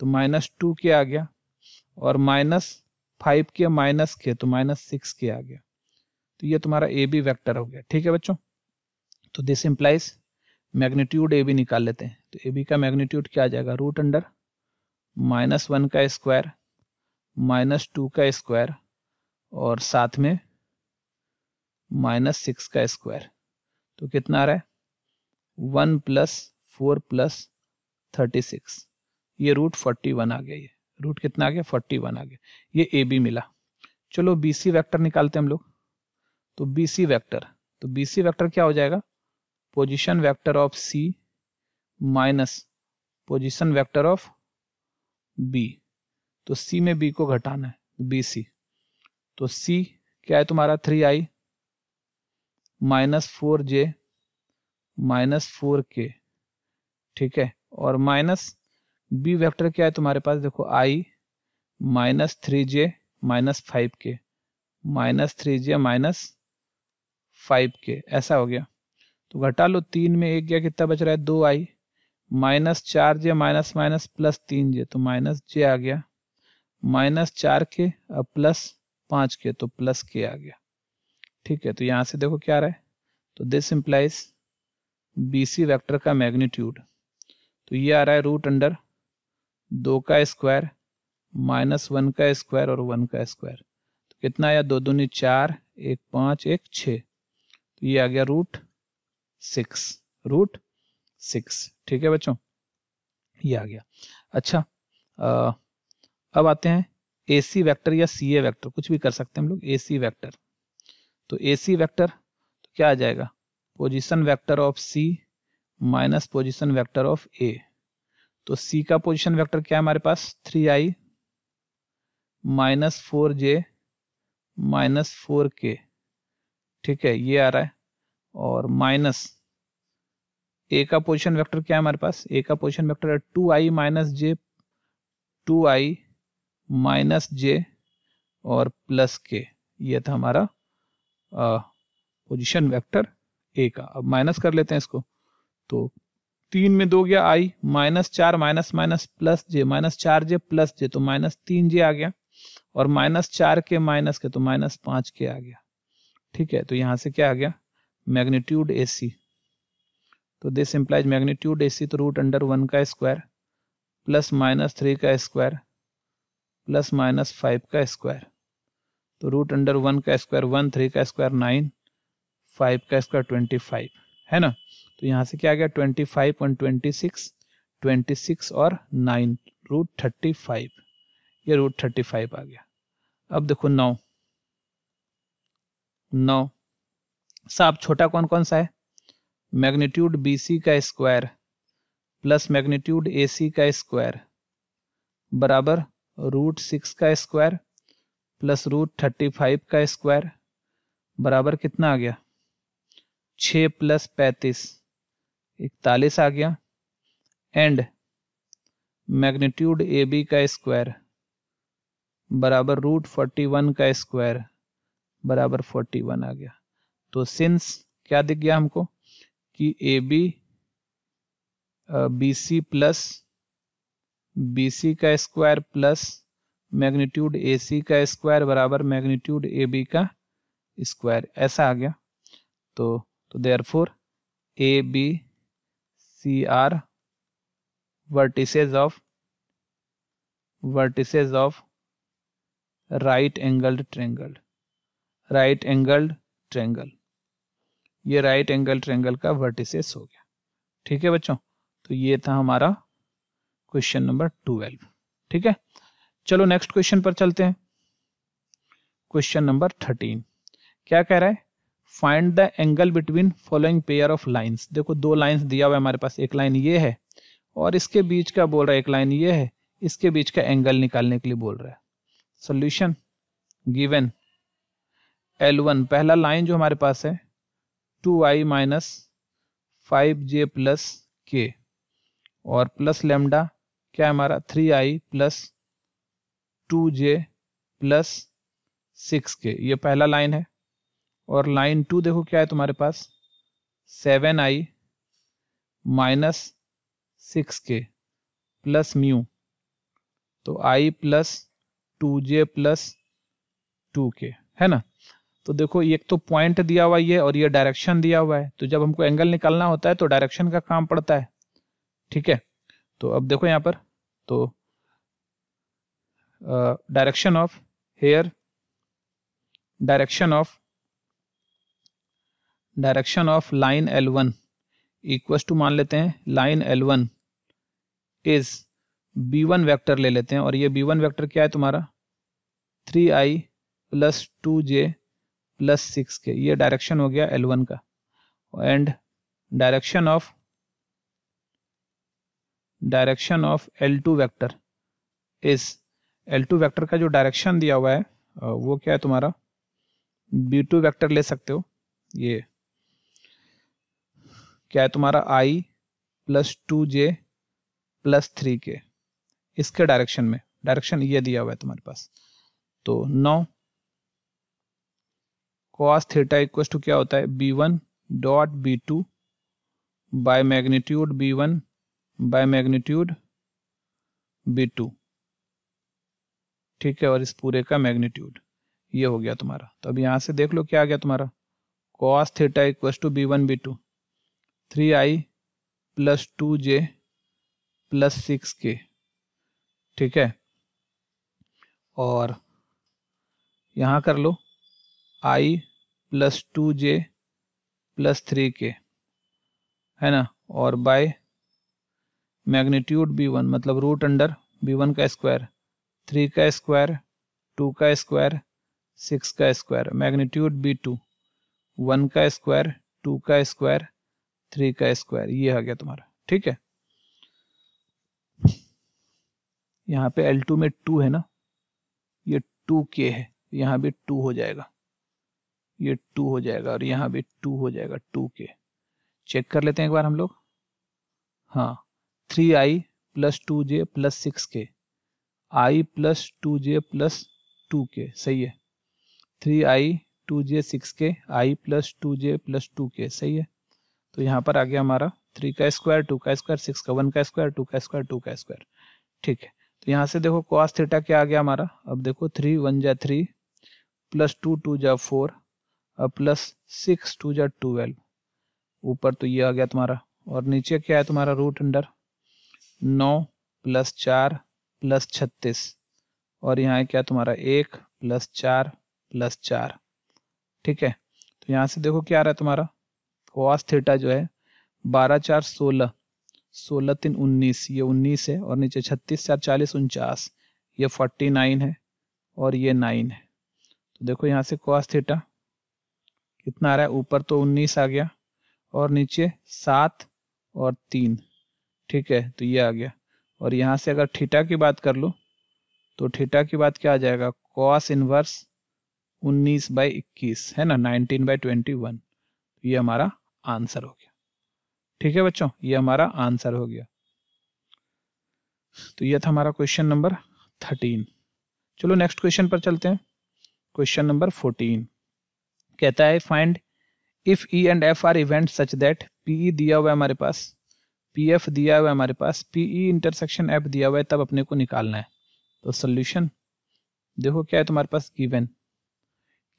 तो माइनस टू के आ गया और माइनस फाइव के माइनस के तो माइनस सिक्स के आ गया तो ये तुम्हारा ए बी वैक्टर हो गया ठीक है बच्चों तो this implies magnitude A B निकाल लेते हैं तो ए बी का मैग्नीट्यूड क्या आ जाएगा रूट अंडर माइनस वन का स्क्वायर माइनस टू का स्क्वायर और साथ में माइनस सिक्स का स्क्वायर तो कितना आ रहा है one plus four plus thirty six ये रूट फोर्टी वन आ गया ये रूट कितना आ गया फोर्टी वन आ गया ये ए बी मिला चलो बी सी वैक्टर निकालते हम लोग तो बी सी वैक्टर तो बी सी वैक्टर क्या हो जाएगा position vector of C minus position vector of B तो सी में बी को घटाना है बी सी तो सी क्या है तुम्हारा three i minus four j minus four k ठीक है और माइनस बी वेक्टर क्या है तुम्हारे पास देखो i minus three j minus five k minus three j minus five k ऐसा हो गया तो घटा लो तीन में एक गया कितना बच रहा है दो आई माइनस चार जे माइनस माइनस प्लस तीन जे तो माइनस जे आ गया माइनस चार के और प्लस पाँच के तो प्लस के आ गया ठीक है तो यहाँ से देखो क्या आ रहा है तो this implies B C vector का मैग्नीट्यूड तो ये आ रहा है रूट अंडर दो का स्क्वायर माइनस वन का स्क्वायर और वन का स्क्वायर तो कितना आया दो दूनी चार एक पाँच एक छ तो ये आ गया रूट सिक्स रूट सिक्स ठीक है बच्चों ये आ गया अच्छा आ, अब आते हैं ए सी वैक्टर या सी ए वैक्टर कुछ भी कर सकते हैं हम लोग ए सी वैक्टर तो ए सी वैक्टर तो क्या आ जाएगा position vector of C minus position vector of A तो सी का पोजिशन वैक्टर क्या है हमारे पास three i minus four j minus four k ठीक है ये आ रहा है और माइनस ए का पोजिशन वैक्टर क्या है हमारे पास ए का पोजिशन वैक्टर है टू आई माइनस जे टू आई माइनस जे और प्लस के ये था हमारा पोजीशन वेक्टर ए का अब माइनस कर लेते हैं इसको तो तीन में दो गया आई माइनस चार माइनस माइनस प्लस जे माइनस चार जे प्लस जे तो माइनस तीन जे आ गया और माइनस चार के माइनस के तो माइनस पांच के आ गया ठीक है तो यहां से क्या आ गया मैग्नीट्यूड ए सी तो this implies magnitude A C तो रूट अंडर वन का स्क्वायर प्लस माइनस थ्री का स्क्वायर प्लस माइनस फाइव का स्क्वायर तो रूट अंडर वन का स्क्वायर वन थ्री का स्क्वायर नाइन फाइव का स्क्वायर ट्वेंटी फाइव है ना तो यहाँ से क्या आ गया twenty five one twenty six twenty six और नाइन रूट थर्टी फाइव ये रूट थर्टी फाइव आ गया अब देखो नौ नौ साफ छोटा कौन कौन सा है मैग्नीट्यूड बी सी का square plus magnitude A C का स्क्वायर बराबर रूट सिक्स का square plus root thirty five का स्क्वायर बराबर कितना आ गया छ प्लस पैंतीस इकतालीस आ गया एंड मैग्नीट्यूड ए बी का स्क्वायर बराबर रूट फोर्टी वन का स्क्वायर बराबर फोर्टी वन आ गया तो सिंस क्या दिख गया हमको कि A B B C plus B C का square plus magnitude A C का स्क्वायर बराबर मैग्नीट्यूड ए बी का स्क्वायर ऐसा आ गया तो तो therefore A B C are vertices of vertices of right angled triangle right angled triangle ये राइट एंगल ट्रेंगल का वर्टिसेस हो गया ठीक है बच्चों तो ये था हमारा क्वेश्चन नंबर ट्वेल्व ठीक है चलो नेक्स्ट क्वेश्चन पर चलते हैं क्वेश्चन नंबर थर्टीन क्या कह रहा है find the angle between following pair of lines देखो दो लाइन्स दिया हुआ है हमारे पास एक लाइन ये है और इसके बीच का बोल रहा है एक लाइन ये है इसके बीच का एंगल निकालने के लिए बोल रहा है सोल्यूशन गिवेन एल पहला लाइन जो हमारे पास है टू आई minus five j plus k और प्लस लेमडा क्या हमारा थ्री आई plus two j plus six k ये पहला लाइन है और लाइन टू देखो क्या है तुम्हारे पास seven i minus six k plus mu तो i plus two j plus two k है ना तो देखो एक तो पॉइंट दिया हुआ ये और ये डायरेक्शन दिया हुआ है तो जब हमको एंगल निकालना होता है तो डायरेक्शन का काम पड़ता है ठीक है तो अब देखो यहाँ पर तो direction uh, direction of direction direction of direction of line L1 equal to मान लेते हैं line L1 is B1 vector ले लेते हैं और ये B1 वैक्टर क्या है तुम्हारा 3i plus two j plus six k ये डायरेक्शन हो गया वन का and direction of direction of L two vector is L two vector का जो डायरेक्शन दिया हुआ है वो क्या है तुम्हारा बी टू वैक्टर ले सकते हो ये क्या है तुम्हारा आई plus two j plus three k इसके डायरेक्शन में डायरेक्शन ये दिया हुआ है तुम्हारे पास तो now cos theta equal to क्या होता है B one dot B two by magnitude B one by magnitude B two ठीक है और इस पूरे का मैग्नीट्यूड ये हो गया तुम्हारा तो अब यहाँ से देख लो क्या आ गया तुम्हारा cos theta equals to B one B two three I plus two j plus six k ठीक है और यहाँ कर लो i plus two j plus three k है ना और बाय मैग्नीट्यूड बी वन मतलब रूट अंडर बी वन का स्क्वायर थ्री का स्क्वायर टू का स्क्वायर सिक्स का square magnitude B two one का स्क्वायर टू का स्क्वायर थ्री का स्क्वायर ये आ गया तुम्हारा ठीक है यहाँ पे एल टू में टू है ना ये टू के है यहाँ भी टू हो जाएगा ये टू हो जाएगा और यहाँ भी टू हो जाएगा टू के चेक कर लेते हैं एक बार हम लोग हाँ three I plus two j plus six k i plus two j plus two k सही है three i two j six k i plus two j plus two k सही है तो यहाँ पर आ गया हमारा थ्री का स्क्वायर टू का स्क्वायर सिक्स का वन का स्क्वायर टू का स्क्वायर टू का स्क्वायर ठीक है तो यहाँ से देखो कॉस थीटा क्या आ गया हमारा अब देखो थ्री वन जा थ्री प्लस टू टू जा फोर और प्लस सिक्स टू जा ट्वेल्व ऊपर तो ये आ गया तुम्हारा और नीचे क्या है तुम्हारा रूट अंडर नौ प्लस चार प्लस छत्तीस और यहाँ है क्या तुम्हारा एक प्लस चार प्लस चार ठीक है तो यहाँ से देखो क्या आ रहा है तुम्हारा कॉस थीटा जो है बारह चार सोलह सोलह तीन उन्नीस ये उन्नीस है और नीचे छत्तीस चार चालीस उनचास ये फोर्टी नाइन है और ये नाइन है तो देखो यहाँ से कॉस थीटा कितना आ रहा है ऊपर तो उन्नीस आ गया और नीचे सात और तीन ठीक है तो ये आ गया और यहाँ से अगर थीटा की बात कर लो तो थीटा की बात क्या आ जाएगा कॉस इनवर्स 19 बाई इक्कीस है ना 19 बाई ट्वेंटी वन ये हमारा आंसर हो गया ठीक है बच्चों ये हमारा आंसर हो गया तो ये था हमारा क्वेश्चन नंबर 13 चलो नेक्स्ट क्वेश्चन पर चलते हैं क्वेश्चन नंबर 14 कहता है find if E and F are event such that P E दिया हुआ है हमारे पास पी एफ दिया हुआ है हमारे पास पी ई इंटरसेक्शन एफ दिया हुआ है तब अपने को निकालना है तो सोल्यूशन देखो क्या है तुम्हारे पास गिवन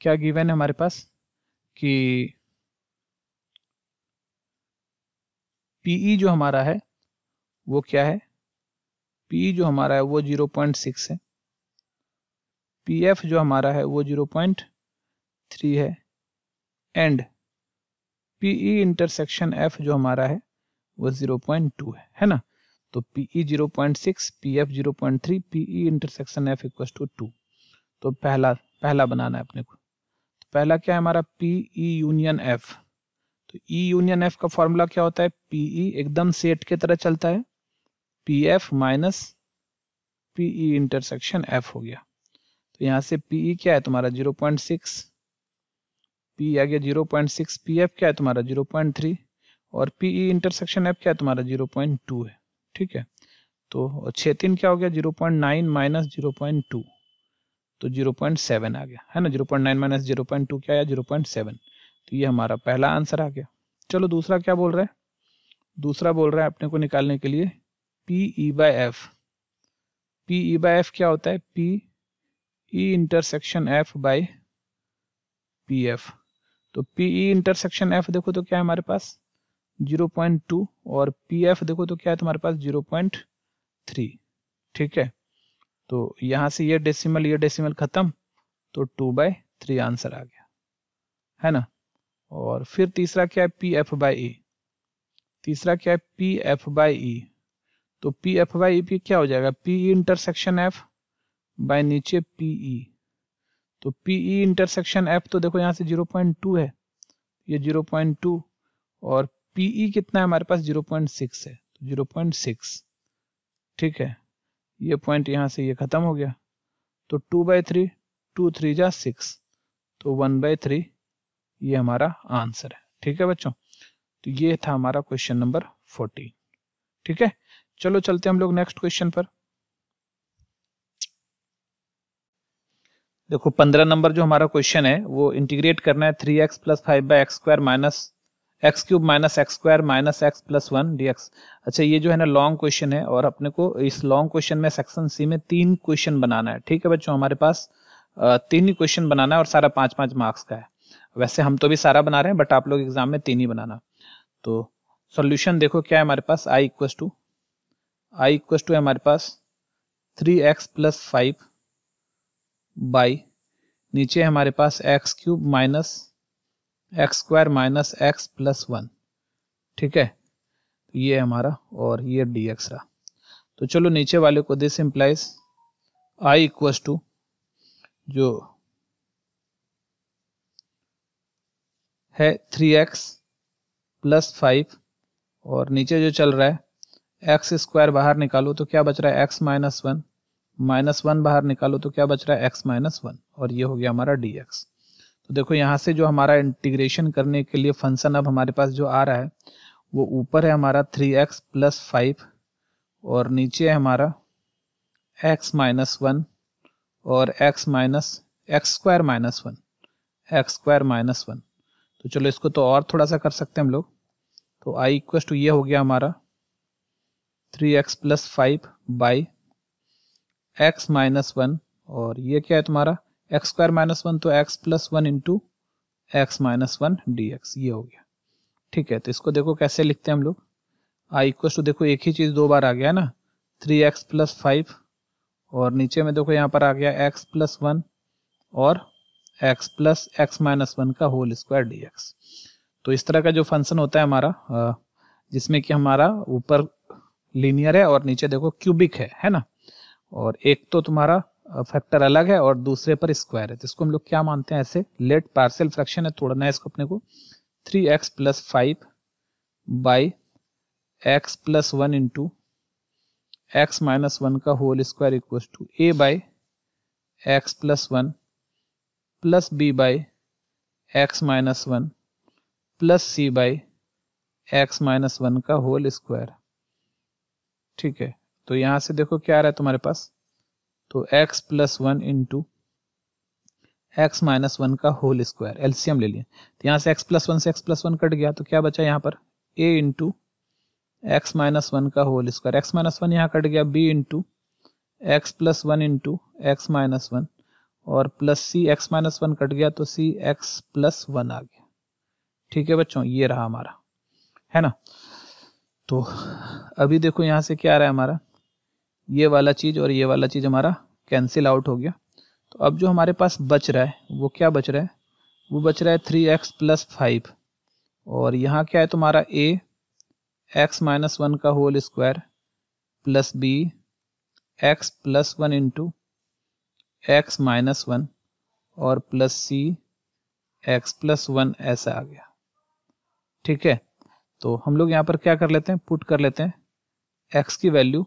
क्या गिवन है हमारे पास कि पीई e जो हमारा है वो क्या है पी e जो हमारा है वो जीरो पॉइंट सिक्स है पी एफ जो हमारा है वो जीरो पॉइंट थ्री है and P E intersection F जो हमारा है वो 0.2 है है ना तो P E 0.6 P F 0.3 P E intersection F equal to two तो पहला पहला बनाना है अपने को तो पहला क्या है हमारा पीई यूनियन एफ तो ई यूनियन एफ का फॉर्मूला क्या होता है पीई e एकदम सेट के तरह चलता है P F minus P E intersection F हो गया तो यहाँ से पीई e क्या है तुम्हारा 0.6 पी e आ गया 0.6 पीएफ क्या है तुम्हारा 0.3 और पीई इंटरसेक्शन एफ क्या है तुम्हारा जीरो पॉइंट टू है ठीक है तो छः तीन क्या हो गया zero point nine minus zero point two तो जीरो पॉइंट सेवन आ गया है ना zero point nine minus zero point two क्या जीरो पॉइंट सेवन तो ये हमारा पहला आंसर आ गया चलो दूसरा क्या बोल रहा है दूसरा बोल रहा है अपने को निकालने के लिए P E by F P E by F क्या होता है P E intersection F by P F तो पी ई इंटरसेक्शन एफ देखो तो क्या है हमारे पास 0.2 और पीएफ देखो तो क्या है तुम्हारे पास 0.3 ठीक है तो यहाँ से ये डेसिमल ये डेसिमल खत्म तो टू बाय थ्री आंसर आ गया है ना और फिर तीसरा क्या है पी एफ बाई ई तीसरा क्या है पी एफ बाई ई तो P F by E P क्या हो जाएगा P E intersection F by नीचे पी ई तो पी ई इंटरसेक्शन एफ तो देखो यहाँ से 0.2 है ये 0.2 और पीई e कितना है हमारे पास जीरो पॉइंट सिक्स है जीरो पॉइंट सिक्स ठीक है ये पॉइंट यहाँ से ये खत्म हो गया तो two by three two three जा सिक्स तो वन बाई थ्री ये हमारा आंसर है ठीक है बच्चों तो ये था हमारा क्वेश्चन नंबर फोर्टीन ठीक है चलो चलते हम लोग नेक्स्ट क्वेश्चन पर देखो पंद्रह नंबर जो हमारा क्वेश्चन है वो इंटीग्रेट करना है three x plus five by X square minus X cube minus X square minus X plus one D X अच्छा ये जो है ना लॉन्ग क्वेश्चन है और अपने को इस लॉन्ग क्वेश्चन में सेक्शन सी में तीन क्वेश्चन बनाना है ठीक है बच्चों हमारे पास तीन ही क्वेश्चन बनाना है और सारा पांच पांच मार्क्स का है वैसे हम तो भी सारा बना रहे हैं बट आप लोग एग्जाम में तीन ही बनाना तो सोल्यूशन देखो क्या है हमारे पास आई इक्व टू आई इक्व टू है हमारे पास three x plus five by नीचे हमारे पास X cube minus X square minus X plus one ठीक है तो ये हमारा और ये डी एक्स रहा तो चलो नीचे वाले को this implies I equals to जो है थ्री एक्स प्लस फाइव और नीचे जो चल रहा है एक्स स्क्वायर बाहर निकालो तो क्या बच रहा है X minus one minus one बाहर निकालो तो क्या बच रहा है एक्स माइनस वन और ये हो गया हमारा डी एक्स तो देखो यहाँ से जो हमारा इंटीग्रेशन करने के लिए फंक्शन अब हमारे पास जो आ रहा है वो ऊपर है हमारा थ्री एक्स प्लस फाइव और नीचे है हमारा एक्स माइनस वन और x minus X square minus one X square minus one तो चलो इसको तो और थोड़ा सा कर सकते हैं हम लोग तो आई इक्व टू ये हो गया हमारा three x plus five by x minus one और ये क्या है तुम्हारा एक्स स्क्वायर माइनस वन तो x plus one into X minus one D x ये हो गया ठीक है तो इसको देखो कैसे लिखते हैं हम लोग आई इक्व टू देखो एक ही चीज़ दो बार आ गया है ना थ्री एक्स प्लस फाइव और नीचे में देखो यहाँ पर आ गया एक्स प्लस वन और X plus X minus one का होल स्क्वायर डी एक्स तो इस तरह का जो फंक्शन होता है हमारा जिसमें कि हमारा ऊपर लीनियर है और नीचे देखो क्यूबिक है है ना और एक तो तुम्हारा फैक्टर अलग है और दूसरे पर स्क्वायर है तो इसको हम लोग क्या मानते हैं ऐसे लेट पार्सल फ्रैक्शन है तोड़ना है इसको अपने को three x plus five by X plus one into X minus one का whole square इक्व to A by X plus one plus B by x minus one plus C by x minus one का होल स्क्वायर ठीक है तो यहाँ से देखो क्या आ रहा है तुम्हारे पास तो x plus one into X minus one का होल स्क्वायर एल्सियम ले लिया तो यहाँ से x प्लस वन से x प्लस वन कट गया तो क्या बचा यहाँ पर a into X minus one का whole square x minus one यहाँ कट गया b into X plus one into X minus one और plus c x minus one cut गया तो c x प्लस वन आ गया ठीक है बच्चों ये रहा हमारा है ना तो अभी देखो यहाँ से क्या आ रहा है हमारा ये वाला चीज़ और ये वाला चीज़ हमारा कैंसिल आउट हो गया तो अब जो हमारे पास बच रहा है वो क्या बच रहा है वो बच रहा है थ्री एक्स प्लस फाइव और यहाँ क्या है तुम्हारा ए एक्स माइनस वन का whole square plus B X plus one into X minus one और plus C X plus one ऐसा आ गया ठीक है तो हम लोग यहाँ पर क्या कर लेते हैं पुट कर लेते हैं एक्स की वैल्यू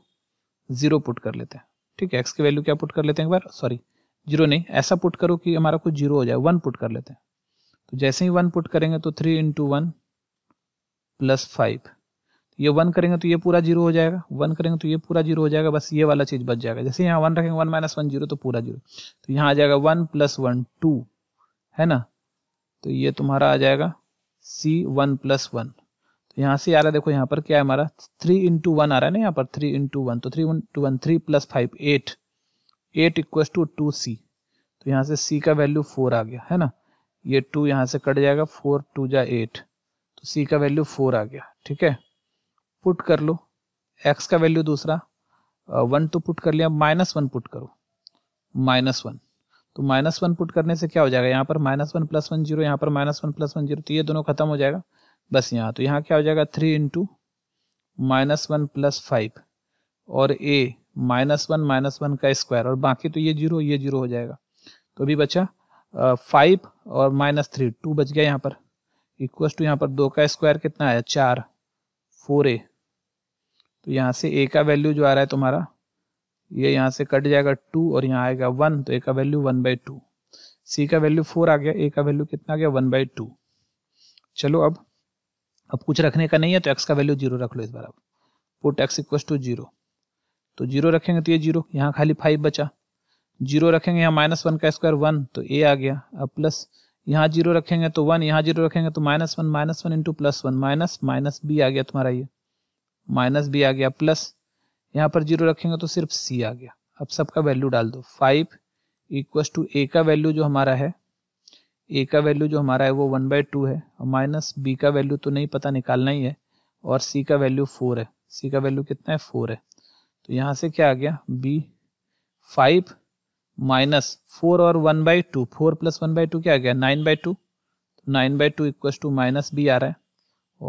जीरो पुट कर लेते हैं ठीक है एक्स की वैल्यू क्या पुट कर लेते हैं एक बार सॉरी जीरो नहीं ऐसा पुट करो कि हमारा कुछ जीरो हो जाए वन पुट कर लेते हैं तो जैसे ही वन पुट करेंगे तो three into one plus five ये वन करेंगे तो ये पूरा जीरो हो जाएगा वन करेंगे तो ये पूरा जीरो हो जाएगा बस ये वाला चीज बच जाएगा जैसे यहाँ वन रखेंगे वन माइनस वन जीरो तो पूरा जीरो तो यहाँ आ जाएगा वन प्लस वन टू है ना तो ये तुम्हारा आ जाएगा सी वन प्लस वन यहाँ से आ रहा है देखो यहाँ पर क्या है हमारा थ्री इंटू वन आ रहा है ना यहाँ पर थ्री इंटू वन तो three into two one three plus five eight eight equal to two C तो यहाँ से सी का वैल्यू फोर आ गया है ना ये टू यहाँ से कट जाएगा फोर टू जा एट तो सी का वैल्यू फोर आ गया ठीक है पुट कर लो एक्स का वैल्यू दूसरा वन तो पुट कर लिया माइनस वन पुट करो माइनस वन तो माइनस वन पुट करने से क्या हो जाएगा यहाँ पर minus one plus one zero यहाँ पर minus one plus one zero तो ये दोनों खत्म हो जाएगा बस यहाँ तो यहाँ क्या हो जाएगा three into minus one plus five और A minus one minus one का स्क्वायर और बाकी तो ये जीरो ये जीरो हो जाएगा तो अभी बचा फाइव और माइनस थ्री टू बच गया यहाँ पर इक्व टू यहाँ पर दो का स्क्वायर कितना आया चार फोर ए तो यहाँ से ए का वैल्यू जो आ रहा है तुम्हारा ये यहाँ से कट जाएगा टू और यहाँ आएगा वन तो ए का value one by two C का वैल्यू फोर आ गया ए का वैल्यू कितना आ गया वन बाई टू चलो अब अब कुछ रखने का नहीं है तो एक्स का वैल्यू जीरो रख लो इस बार अब put X equal to zero तो जीरो रखेंगे तो ये जीरो यहाँ खाली फाइव बचा जीरो रखेंगे यहाँ माइनस वन का स्क्वायर वन तो ए आ गया अब प्लस यहाँ जीरो रखेंगे तो वन यहाँ जीरो रखेंगे तो minus one minus one into plus one minus minus B आ गया तुम्हारा ये माइनस बी आ गया प्लस यहाँ पर जीरो रखेंगे तो सिर्फ सी आ गया अब सबका वैल्यू डाल दो फाइव इक्वस टू ए का वैल्यू जो हमारा है ए का वैल्यू जो हमारा है वो वन बाई टू है और माइनस बी का वैल्यू तो नहीं पता निकालना ही है और सी का वैल्यू फोर है सी का वैल्यू कितना है फोर है तो यहाँ से क्या आ गया बी फाइव माइनस फोर और one by two four plus one by two क्या आ गया nine by two nine by two equal to minus B आ रहा है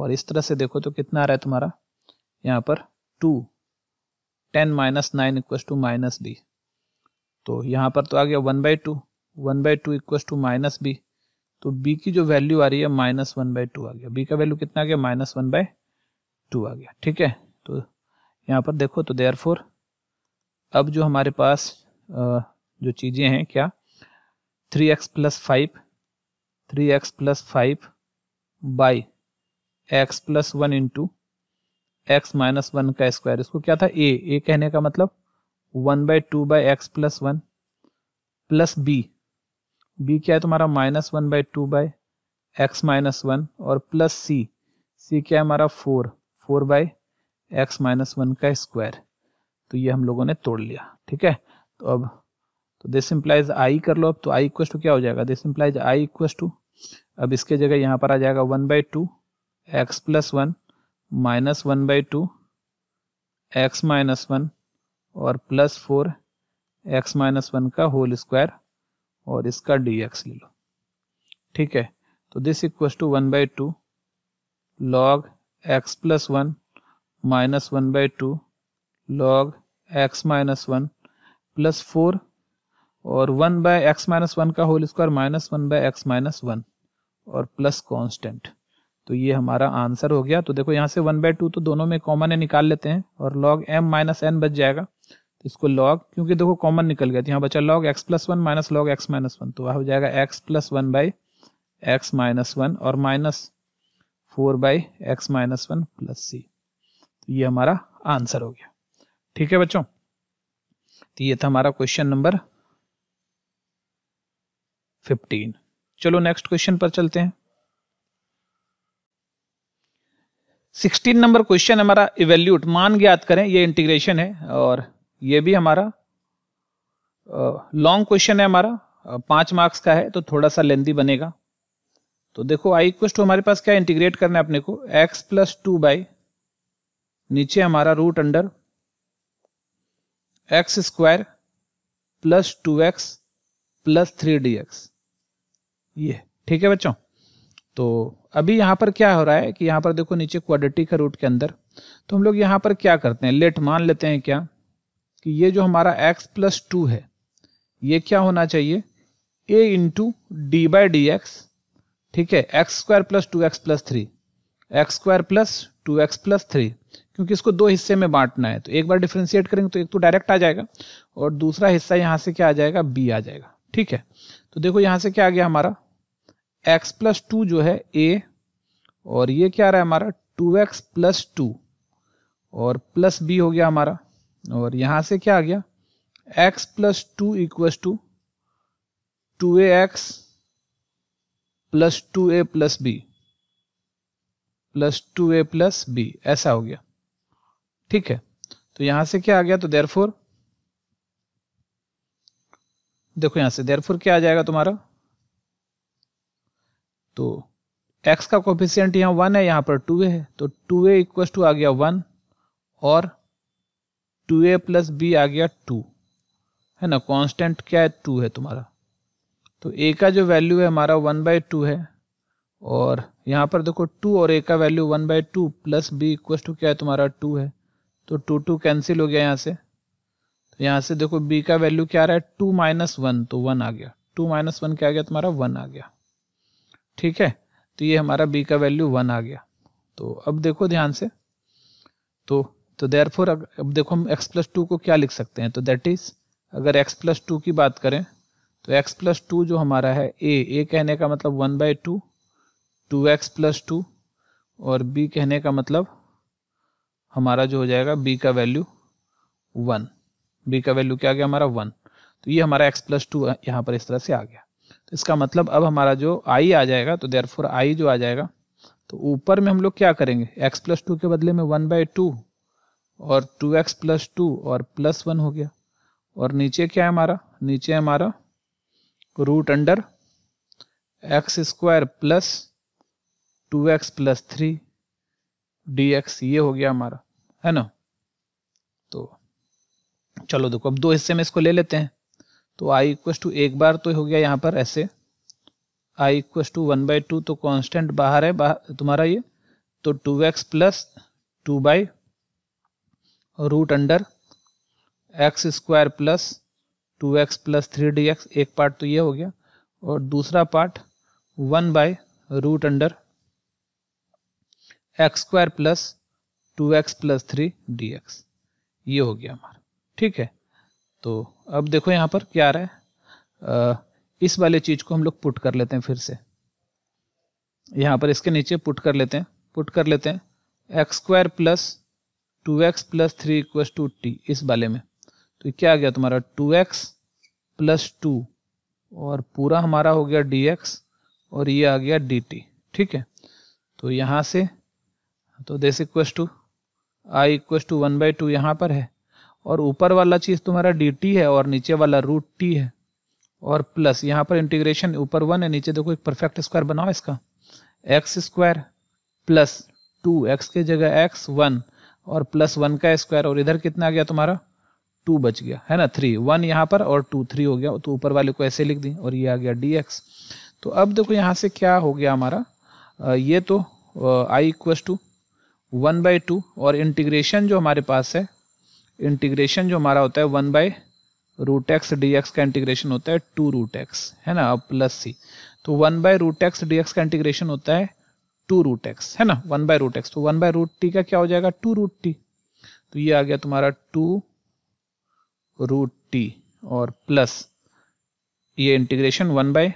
और इस तरह से देखो तो कितना आ रहा है तुम्हारा यहाँ पर two ten minus nine equal to minus B तो यहाँ पर तो आ गया one by two one by two equal to minus B तो b की जो वैल्यू आ रही है माइनस वन बाय टू आ गया b का वैल्यू कितना आ गया माइनस वन बाय टू आ गया ठीक है तो यहाँ पर देखो तो देयर फोर अब जो हमारे पास जो चीज़ें हैं क्या three x plus five three x plus five by X plus one into X minus one का स्क्वायर इसको क्या था ए a कहने का मतलब one by two by X plus one plus B B क्या है तुम्हारा minus one by two by x minus one और प्लस सी सी क्या है हमारा four four by x minus one का स्क्वायर तो ये हम लोगों ने तोड़ लिया ठीक है तो अब तो दिस इम्प्लाइज आई कर लो अब तो आई इक्व टू क्या हो जाएगा दिस इम्प्लाइज आई इक्व टू अब इसके जगह यहाँ पर आ जाएगा one by two x plus one minus one by two X minus one और plus four X minus one का होल स्क्वायर और इसका डी एक्स ले लो ठीक है तो this equal to one by two log x plus one minus one by two log X minus one plus four और one by X minus one का whole square minus one by X minus one और प्लस कांस्टेंट तो ये हमारा आंसर हो गया तो देखो यहाँ से वन बाय टू तो दोनों में कॉमन है निकाल लेते हैं और लॉग एम माइनस एन बच जाएगा तो इसको लॉग क्योंकि देखो कॉमन निकल गया तो यहाँ बचा log x plus one minus log X minus one तो वह हो जाएगा X plus one by x minus one और minus four by x minus one plus सी तो ये हमारा आंसर हो गया ठीक है बच्चों तो ये था हमारा क्वेश्चन नंबर फिफ्टीन चलो नेक्स्ट क्वेश्चन पर चलते हैं सिक्सटीन नंबर क्वेश्चन हमारा इवेल्यूट मान ज्ञात करें ये इंटीग्रेशन है और ये भी हमारा लॉन्ग क्वेश्चन है हमारा पांच मार्क्स का है तो थोड़ा सा लेंदी बनेगा तो देखो आई क्वेश्चन टू हमारे पास क्या इंटीग्रेट करना है अपने को एक्स प्लस टू बाई नीचे हमारा root under x square plus two x plus three D x ये ठीक है बच्चों तो अभी यहां पर क्या हो रहा है कि यहां पर देखो नीचे क्वाड्रेटिक का रूट के अंदर तो हम लोग यहां पर क्या करते हैं लेट मान लेते हैं क्या कि ये जो हमारा x प्लस टू है ये क्या होना चाहिए a into D by D x ठीक है X square plus two x plus three X square plus two x plus three क्योंकि इसको दो हिस्से में बांटना है तो एक बार डिफ्रेंशिएट करेंगे तो एक तो डायरेक्ट आ जाएगा और दूसरा हिस्सा यहाँ से क्या आ जाएगा बी आ जाएगा ठीक है तो देखो यहाँ से क्या आ गया हमारा एक्स प्लस टू जो है ए और ये क्या आ रहा है हमारा टू एक्स प्लस टू और प्लस बी हो गया हमारा और यहां से क्या आ गया X plus two equals to two A X plus two A plus B plus two A plus B ऐसा हो गया ठीक है तो यहां से क्या आ गया तो देरफोर देखो यहां से देरफोर क्या आ जाएगा तुम्हारा तो एक्स का कोफिशियंट यहां वन है यहां पर टू ए है तो टू ए इक्वस टू आ गया वन और टू ए प्लस बी आ गया टू है ना कांस्टेंट क्या है टू है तुम्हारा तो ए का जो वैल्यू है हमारा वन बाई टू है और यहाँ पर देखो टू और ए का value one by two plus B equal to क्या है तुम्हारा टू है तो टू टू कैंसिल हो गया यहाँ से तो यहाँ से देखो बी का वैल्यू क्या आ रहा है टू माइनस वन तो वन आ गया टू माइनस वन क्या आ गया तुम्हारा वन आ गया ठीक है तो ये हमारा बी का वैल्यू वन आ गया तो अब देखो ध्यान से तो तो देर फोर अब देखो हम x प्लस टू को क्या लिख सकते हैं तो दैट इज़ अगर x प्लस टू की बात करें तो x प्लस टू जो हमारा है a a कहने का मतलब one by two two x plus two और b कहने का मतलब हमारा जो हो जाएगा b का वैल्यू वन b का वैल्यू क्या आ गया हमारा वन तो ये हमारा x प्लस टू यहाँ पर इस तरह से आ गया तो इसका मतलब अब हमारा जो i आ जाएगा तो देर फोर आई जो आ जाएगा तो ऊपर में हम लोग क्या करेंगे x प्लस टू के बदले में वन बाई टू और टू एक्स प्लस टू और प्लस वन हो गया और नीचे क्या है हमारा नीचे हमारा root under x square plus two x plus three D x ये हो गया हमारा है ना तो चलो देखो अब दो हिस्से में इसको ले लेते हैं तो आई इक्व टू एक बार तो हो गया यहाँ पर ऐसे I इक्व to one by two तो कांस्टेंट बाहर है बाहर तुम्हारा ये तो two x plus two by root under x square plus two x plus three D X एक पार्ट तो ये हो गया और दूसरा part one by root under x square plus two x plus three D x ये हो गया हमारा ठीक है तो अब देखो यहाँ पर क्या आ रहा है आ, इस वाले चीज़ को हम लोग पुट कर लेते हैं फिर से यहाँ पर इसके नीचे पुट कर लेते हैं पुट कर लेते हैं X square plus two x plus three equal to T इस वाले में तो क्या आ गया तुम्हारा टू एक्स प्लस टू और पूरा हमारा हो गया डी एक्स और ये आ गया डी टी ठीक है तो यहाँ से तो this equal to I इक्व to one by two यहाँ पर है और ऊपर वाला चीज़ तुम्हारा डी टी है और नीचे वाला रूट टी है और प्लस यहाँ पर इंटीग्रेशन ऊपर वन है नीचे देखो एक परफेक्ट स्क्वायर बनाओ इसका X square plus two X के जगह एक्स वन और प्लस वन का स्क्वायर और इधर कितना आ गया तुम्हारा टू बच गया है ना थ्री वन यहाँ पर और टू थ्री हो गया तो ऊपर वाले को ऐसे लिख दी और ये आ गया डी तो अब देखो यहाँ से क्या हो गया हमारा ये तो आई equals to one by two और इंटीग्रेशन जो हमारे पास है इंटीग्रेशन जो हमारा होता है one by root X D x का इंटीग्रेशन होता है टू रूट एक्स है ना अब प्लस सी तो one by root X D x का इंटीग्रेशन होता है टू रूट एक्स है ना वन बाय रूट एक्स तो वन बाय रूट टी का क्या हो जाएगा टू रूट टी तो ये आ गया तुम्हारा टू रूट टी और प्लस ये इंटीग्रेशन वन बाय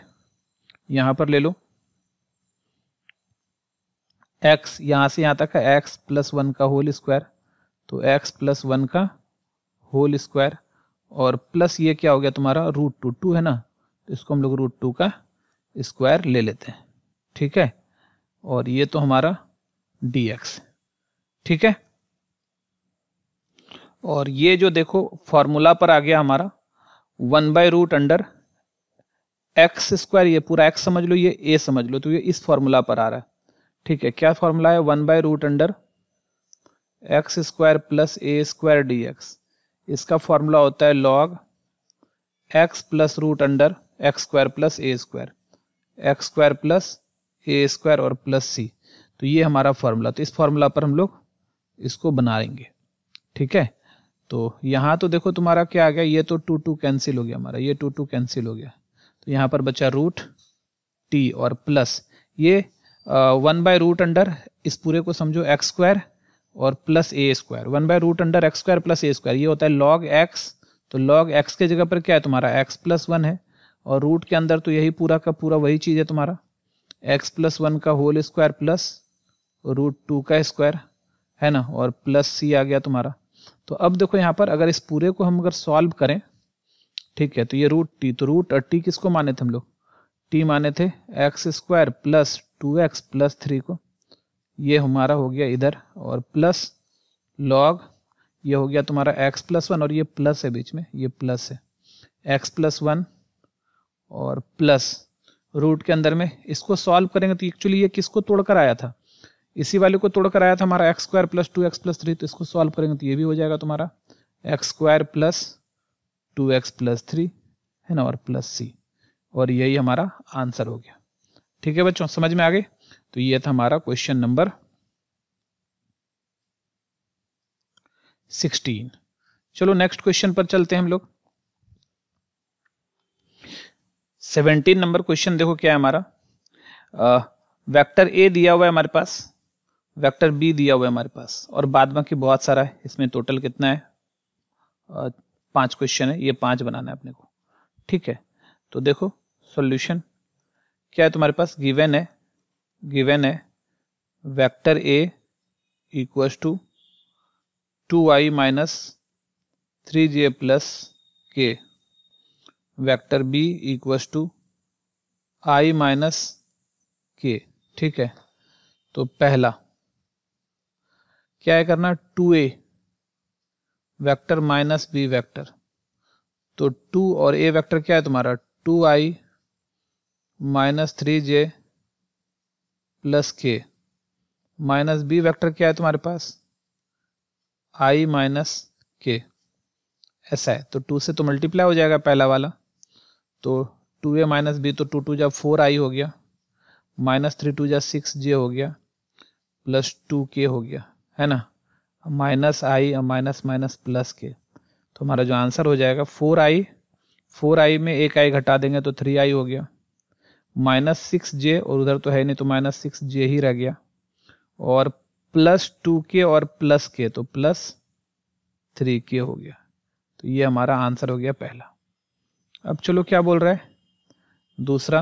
यहां पर ले लो एक्स यहां से यहां तक है एक्स प्लस वन का होल स्क्वायर तो एक्स प्लस वन का होल स्क्वायर और प्लस ये क्या हो गया तुम्हारा रूट टू टू है ना तो इसको हम लोग रूट टू का स्क्वायर ले लेते हैं ठीक है और ये तो हमारा डी एक्स ठीक है और ये जो देखो फॉर्मूला पर आ गया हमारा one by root under x square ये पूरा एक्स समझ लो ये ए समझ लो तो ये इस फॉर्मूला पर आ रहा है ठीक है क्या फॉर्मूला है one by root under x square plus a square D x इसका फॉर्मूला होता है log x plus root under x square plus a square x square plus a square और प्लस सी तो ये हमारा फॉर्मूला तो इस फॉर्मूला पर हम लोग इसको बना लेंगे ठीक है तो यहाँ तो देखो तुम्हारा क्या आ गया ये तो टू टू कैंसिल हो गया हमारा ये टू टू कैंसिल हो गया तो यहाँ पर बचा रूट टी और प्लस ये वन बाय रूट अंडर इस पूरे को समझो एक्स स्क्वायर और plus a square one by root under x square plus a square ये होता है लॉग एक्स तो लॉग एक्स के जगह पर क्या है तुम्हारा एक्स प्लस वन है और रूट के अंदर तो यही पूरा का पूरा वही चीज़ है तुम्हारा एक्स प्लस वन का whole square plus root two का स्क्वायर है ना और प्लस सी आ गया तुम्हारा तो अब देखो यहाँ पर अगर इस पूरे को हम अगर सॉल्व करें ठीक है तो ये रूट टी तो रूट और टी किसको माने थे हम लोग टी माने थे x square plus two x plus three को ये हमारा हो गया इधर और प्लस लॉग ये हो गया तुम्हारा एक्स प्लस वन और ये प्लस है बीच में ये प्लस है एक्स प्लस वन और प्लस रूट के अंदर में इसको सॉल्व करेंगे तो एक्चुअली ये किसको तोड़कर आया था इसी वाले को तोड़कर आया था हमारा x square plus two x plus three तो इसको सॉल्व करेंगे तो ये भी हो जाएगा तुम्हारा x square plus two x plus three है ना और प्लस सी और यही हमारा आंसर हो गया ठीक है बच्चों समझ में आ गए तो ये था हमारा क्वेश्चन नंबर सिक्सटीन चलो नेक्स्ट क्वेश्चन पर चलते हैं हम लोग सेवनटीन नंबर क्वेश्चन देखो क्या है हमारा वेक्टर ए दिया हुआ है हमारे पास वेक्टर बी दिया हुआ है हमारे पास और बाद बाकी बहुत सारा है इसमें टोटल कितना है पांच क्वेश्चन है ये पांच बनाना है अपने को ठीक है तो देखो सॉल्यूशन क्या है तुम्हारे पास गिवन है गिवन है vector A equals to two I minus three J plus K vector B equals to I minus K ठीक है तो पहला क्या है करना two A vector minus B vector तो टू और ए वैक्टर क्या है तुम्हारा टू आई माइनस थ्री जे plus K minus B vector क्या है तुम्हारे पास आई माइनस के ऐसा है तो टू से तो मल्टीप्लाई हो जाएगा पहला वाला तो टू ए माइनस बी तो टू टू जा फोर आई हो गया माइनस थ्री टू जा सिक्स जे हो गया प्लस टू के हो गया है ना माइनस आई और माइनस माइनस प्लस के तो हमारा जो आंसर हो जाएगा फोर आई फोर आई में एक आई घटा देंगे तो थ्री आई हो गया माइनस सिक्स जे और उधर तो है नहीं तो माइनस सिक्स जे ही रह गया और प्लस टू के और प्लस के तो प्लस थ्री के हो गया तो ये हमारा आंसर हो गया पहला अब चलो क्या बोल रहा है दूसरा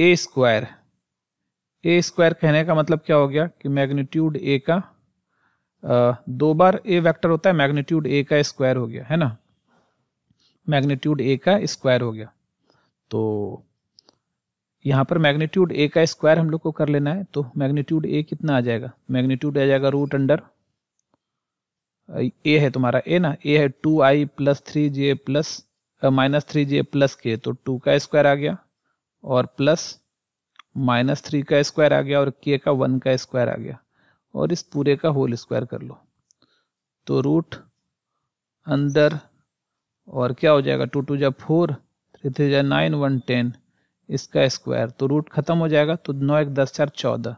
ए स्क्वायर ए स्क्वायर कहने का मतलब क्या हो गया कि मैग्नीट्यूड ए का दो बार ए वेक्टर होता है मैग्नीट्यूड ए का स्क्वायर हो गया है ना मैग्नीट्यूड ए का स्क्वायर हो गया तो यहाँ पर मैग्नीट्यूड ए का स्क्वायर हम लोग को कर लेना है तो मैग्नीट्यूड ए कितना आ जाएगा मैग्नीट्यूड आ जाएगा रूट अंडर ए है तुम्हारा ए ना ए है two i plus three J plus minus three J plus k तो टू का स्क्वायर आ गया और प्लस माइनस थ्री का स्क्वायर आ गया और के का वन का स्क्वायर आ गया और इस पूरे का होल स्क्वायर कर लो तो रूट अंदर और क्या हो जाएगा टू टू जा फोर थ्री थ्री जा नाइन वन टेन इसका स्क्वायर तो रूट खत्म हो जाएगा तो नौ एक दस चार चौदह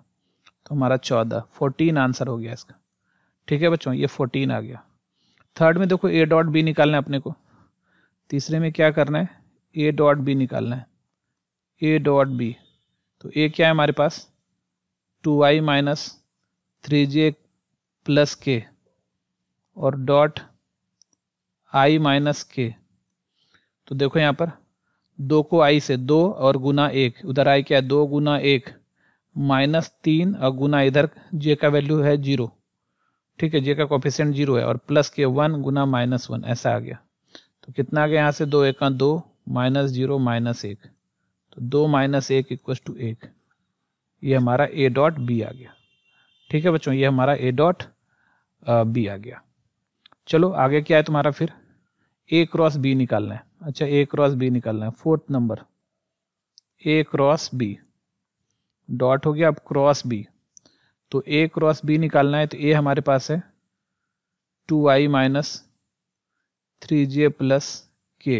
तो हमारा चौदह फोर्टीन आंसर हो गया इसका ठीक है बच्चों ये फोर्टीन आ गया थर्ड में देखो ए डॉट बी निकालना है अपने को तीसरे में क्या करना है ए डॉट बी निकालना है ए डॉट बी तो ए क्या है हमारे पास टू आई माइनस थ्री जे प्लस के और डॉट आई माइनस के तो देखो यहाँ पर दो को आई से दो और गुना एक उधर आई क्या है दो गुना एक माइनस तीन और गुना इधर जे का वैल्यू है जीरो ठीक है जे का कॉफिशेंट जीरो है और प्लस के वन गुना माइनस वन ऐसा आ गया तो कितना आ गया यहाँ से दो एक दो माइनस जीरो माइनस एक तो दो माइनस एक इक्व टू एक ये हमारा ए डॉट बी आ गया ठीक है बच्चों ये हमारा ए डॉट बी आ गया चलो आगे क्या है तुम्हारा फिर ए क्रॉस बी निकालना है अच्छा ए क्रॉस बी निकालना है fourth number a cross b dot हो गया अब क्रॉस बी तो ए क्रॉस बी निकालना है तो ए हमारे पास है टू आई माइनस थ्री जे प्लस के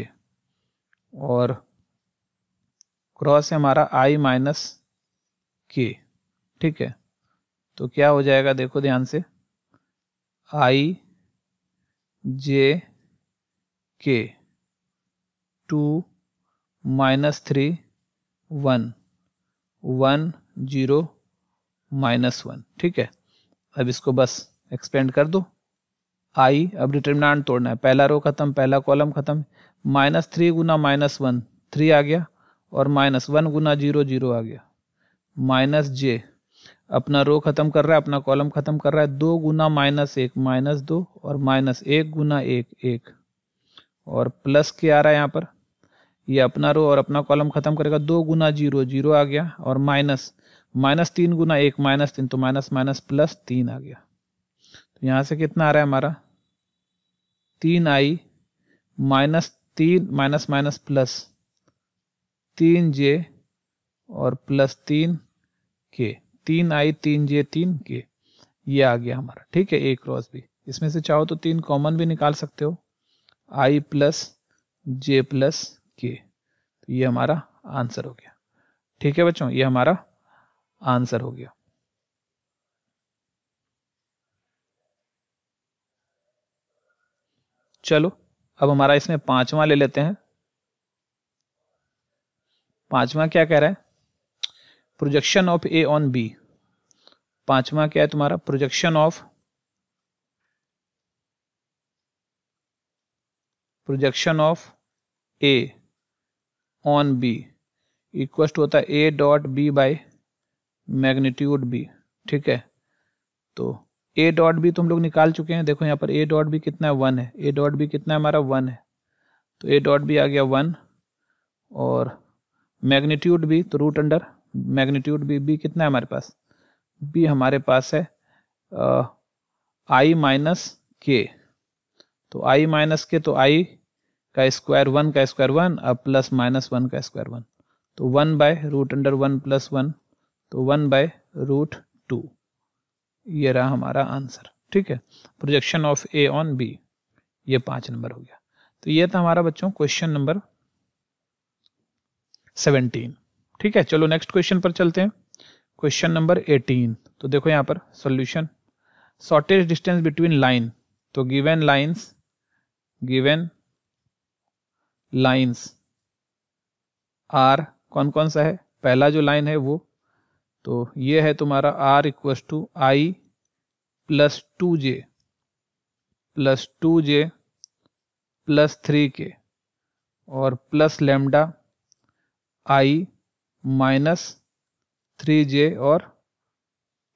और क्रॉस है हमारा आई माइनस के ठीक है तो क्या हो जाएगा देखो ध्यान से i j k two minus three one one zero minus one ठीक है अब इसको बस एक्सपेंड कर दो आई अब डिटर्मिनाट तोड़ना है पहला रो खत्म पहला कॉलम खत्म माइनस थ्री गुना माइनस वन थ्री आ गया और माइनस वन गुना जीरो जीरो आ गया माइनस जे अपना रो खत्म कर रहा है अपना कॉलम खत्म कर रहा है दो गुना माइनस एक माइनस दो और माइनस एक गुना एक एक और प्लस क्या आ रहा है यहाँ पर ये अपना रो और अपना कॉलम खत्म करेगा दो गुना जीरो जीरो आ गया और माइनस माइनस तीन गुना एक माइनस तीन तो माइनस माइनस प्लस तीन आ गया तो यहाँ से कितना आ रहा है हमारा तीन आई माइनस तीन माइनस माइनस प्लस तीन जे और प्लस तीन के तीन आई तीन जे तीन के ये आ गया हमारा ठीक है एक क्रॉस भी इसमें से चाहो तो तीन कॉमन भी निकाल सकते हो आई प्लस जे प्लस के तो ये हमारा आंसर हो गया ठीक है बच्चों ये हमारा आंसर हो गया चलो अब हमारा इसमें पांचवा ले लेते हैं पांचवा क्या कह रहा है projection of a on b पांचवा क्या है तुम्हारा projection of projection of a on b equal to होता है a dot b by magnitude b ठीक है तो ए डॉट बी तुम लोग निकाल चुके हैं देखो यहाँ पर ए डॉट बी कितना है वन है ए डॉट बी कितना हमारा वन है तो ए डॉट बी आ गया वन और मैग्नीट्यूड बी तो root under magnitude b b कितना है हमारे पास बी हमारे पास है आई माइनस के तो आई माइनस के तो आई का स्क्वायर वन का स्क्वायर वन और प्लस माइनस वन का स्क्वायर वन तो one by root under one plus one तो वन बाय रूट टू ये रहा हमारा आंसर ठीक है projection of a on b ये पांच नंबर हो गया तो ये था हमारा बच्चों क्वेश्चन नंबर सेवनटीन ठीक है चलो नेक्स्ट क्वेश्चन पर चलते हैं क्वेश्चन नंबर एटीन तो देखो यहां पर solution shortest distance between line तो given lines given lines are कौन कौन सा है पहला जो लाइन है वो तो ये है तुम्हारा r equals to i plus two j plus two j plus three k और plus lambda i minus three जे और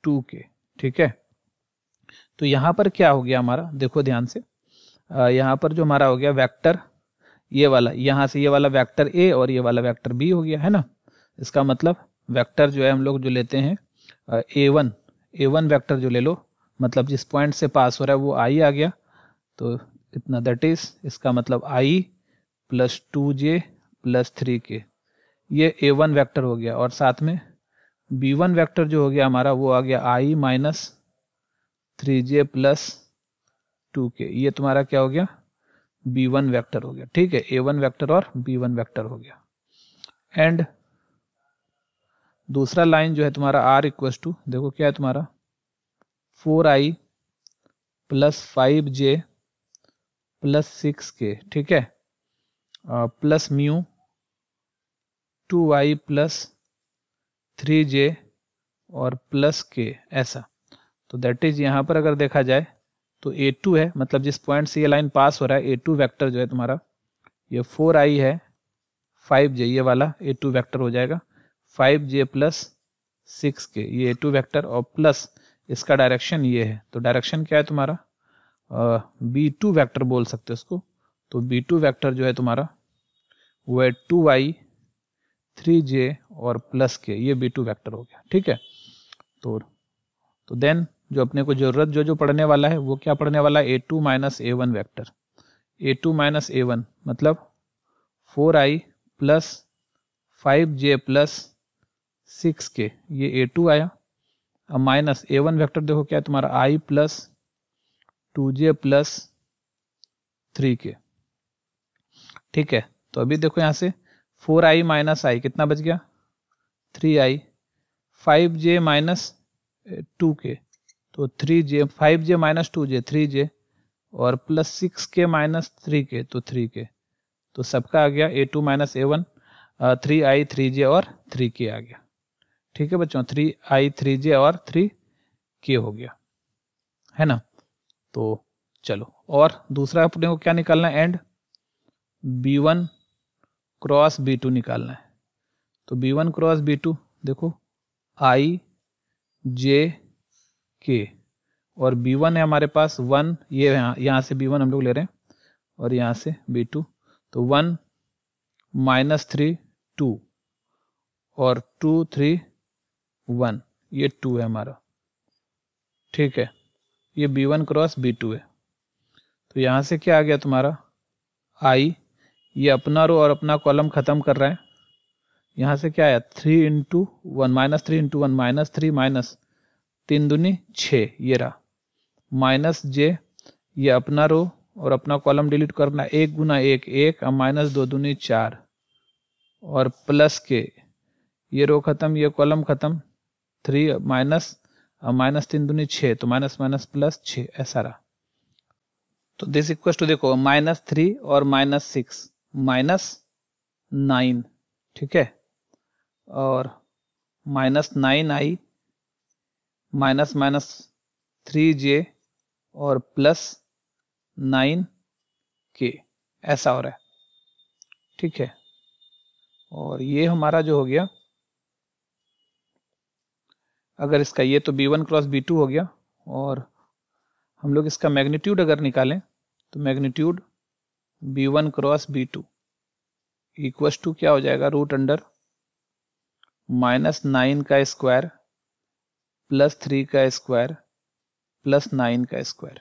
टू के ठीक है तो यहाँ पर क्या हो गया हमारा देखो ध्यान से यहाँ पर जो हमारा हो गया वेक्टर ये वाला यहाँ से ये वाला वेक्टर ए और ये वाला वेक्टर बी हो गया है ना इसका मतलब वेक्टर जो है हम लोग जो लेते हैं a one a one vector जो ले लो मतलब जिस पॉइंट से पास हो रहा है वो आई आ गया तो इतना दैट इज इसका मतलब i plus two j plus three के ये ए वन वैक्टर हो गया और साथ में बी वन वैक्टर जो हो गया हमारा वो आ गया i minus three J plus two के ये तुम्हारा क्या हो गया बी वन वैक्टर हो गया ठीक है ए वन वैक्टर और बी वन वैक्टर हो गया एंड दूसरा लाइन जो है तुम्हारा आर इक्वस टू देखो क्या है तुम्हारा four i plus five j plus six k ठीक है plus mu two i plus three जे और प्लस के ऐसा तो दैट इज यहाँ पर अगर देखा जाए तो ए टू है मतलब जिस पॉइंट से ये लाइन पास हो रहा है ए टू वैक्टर जो है तुम्हारा ये फोर आई है फाइव जे ये वाला ए टू वैक्टर हो जाएगा five j plus six k ये टू वेक्टर और प्लस इसका डायरेक्शन ये है तो डायरेक्शन क्या है तुम्हारा बी टू वैक्टर बोल सकते हो उसको तो बी टू वैक्टर जो है तुम्हारा वो है टू वाई थ्री जे और प्लस के ये बी टू वैक्टर हो गया ठीक है तो तो देन जो अपने को जरूरत जो जो पढ़ने वाला है वो क्या पढ़ने वाला है a two minus a one vector a two minus a one मतलब four i plus five j plus six k ये ए टू आया अब माइनस ए वन वैक्टर देखो क्या है तुम्हारा आई plus two j plus three के ठीक है तो अभी देखो यहाँ से फोर आई माइनस आई कितना बच गया three i five j minus two k तो three j five j minus two j three जे और plus six k minus three k तो थ्री के तो सबका आ गया a two minus a one three i three जे और थ्री के आ गया ठीक है बच्चों थ्री आई थ्री जे और थ्री के हो गया है ना तो चलो और दूसरा अपने को क्या निकालना है and b one cross b two निकालना है तो b one cross b two देखो आई जे के और बी वन है हमारे पास वन ये यहाँ यहाँ से बी वन हम लोग ले रहे हैं और यहाँ से बी टू तो वन माइनस थ्री टू और टू थ्री वन ये टू है हमारा ठीक है ये b one cross b two है तो यहाँ से क्या आ गया तुम्हारा आई ये अपना रो और अपना कॉलम ख़त्म कर रहा है यहाँ से क्या आया three into one minus three into one minus three minus तीन दूनी छः ये रहा माइनस जे ये अपना रो और अपना कॉलम डिलीट करना एक गुना एक एक और माइनस दो दूनी चार और प्लस के ये रो ख़त्म ये कॉलम ख़त्म थ्री माइनस माइनस तीन दूनी छः तो माइनस माइनस प्लस छ ऐसा रहा तो दिस इक्व टू देखो माइनस थ्री और माइनस सिक्स माइनस नाइन ठीक है और minus nine i minus minus three जे और प्लस नाइन के ऐसा हो रहा है ठीक है और ये हमारा जो हो गया अगर इसका ये तो b one cross b two हो गया और हम लोग इसका मैग्नीट्यूड अगर निकालें तो magnitude B one cross b two equals to क्या हो जाएगा रूट अंडर माइनस नाइन का स्क्वायर प्लस थ्री का स्क्वायर प्लस नाइन का स्क्वायर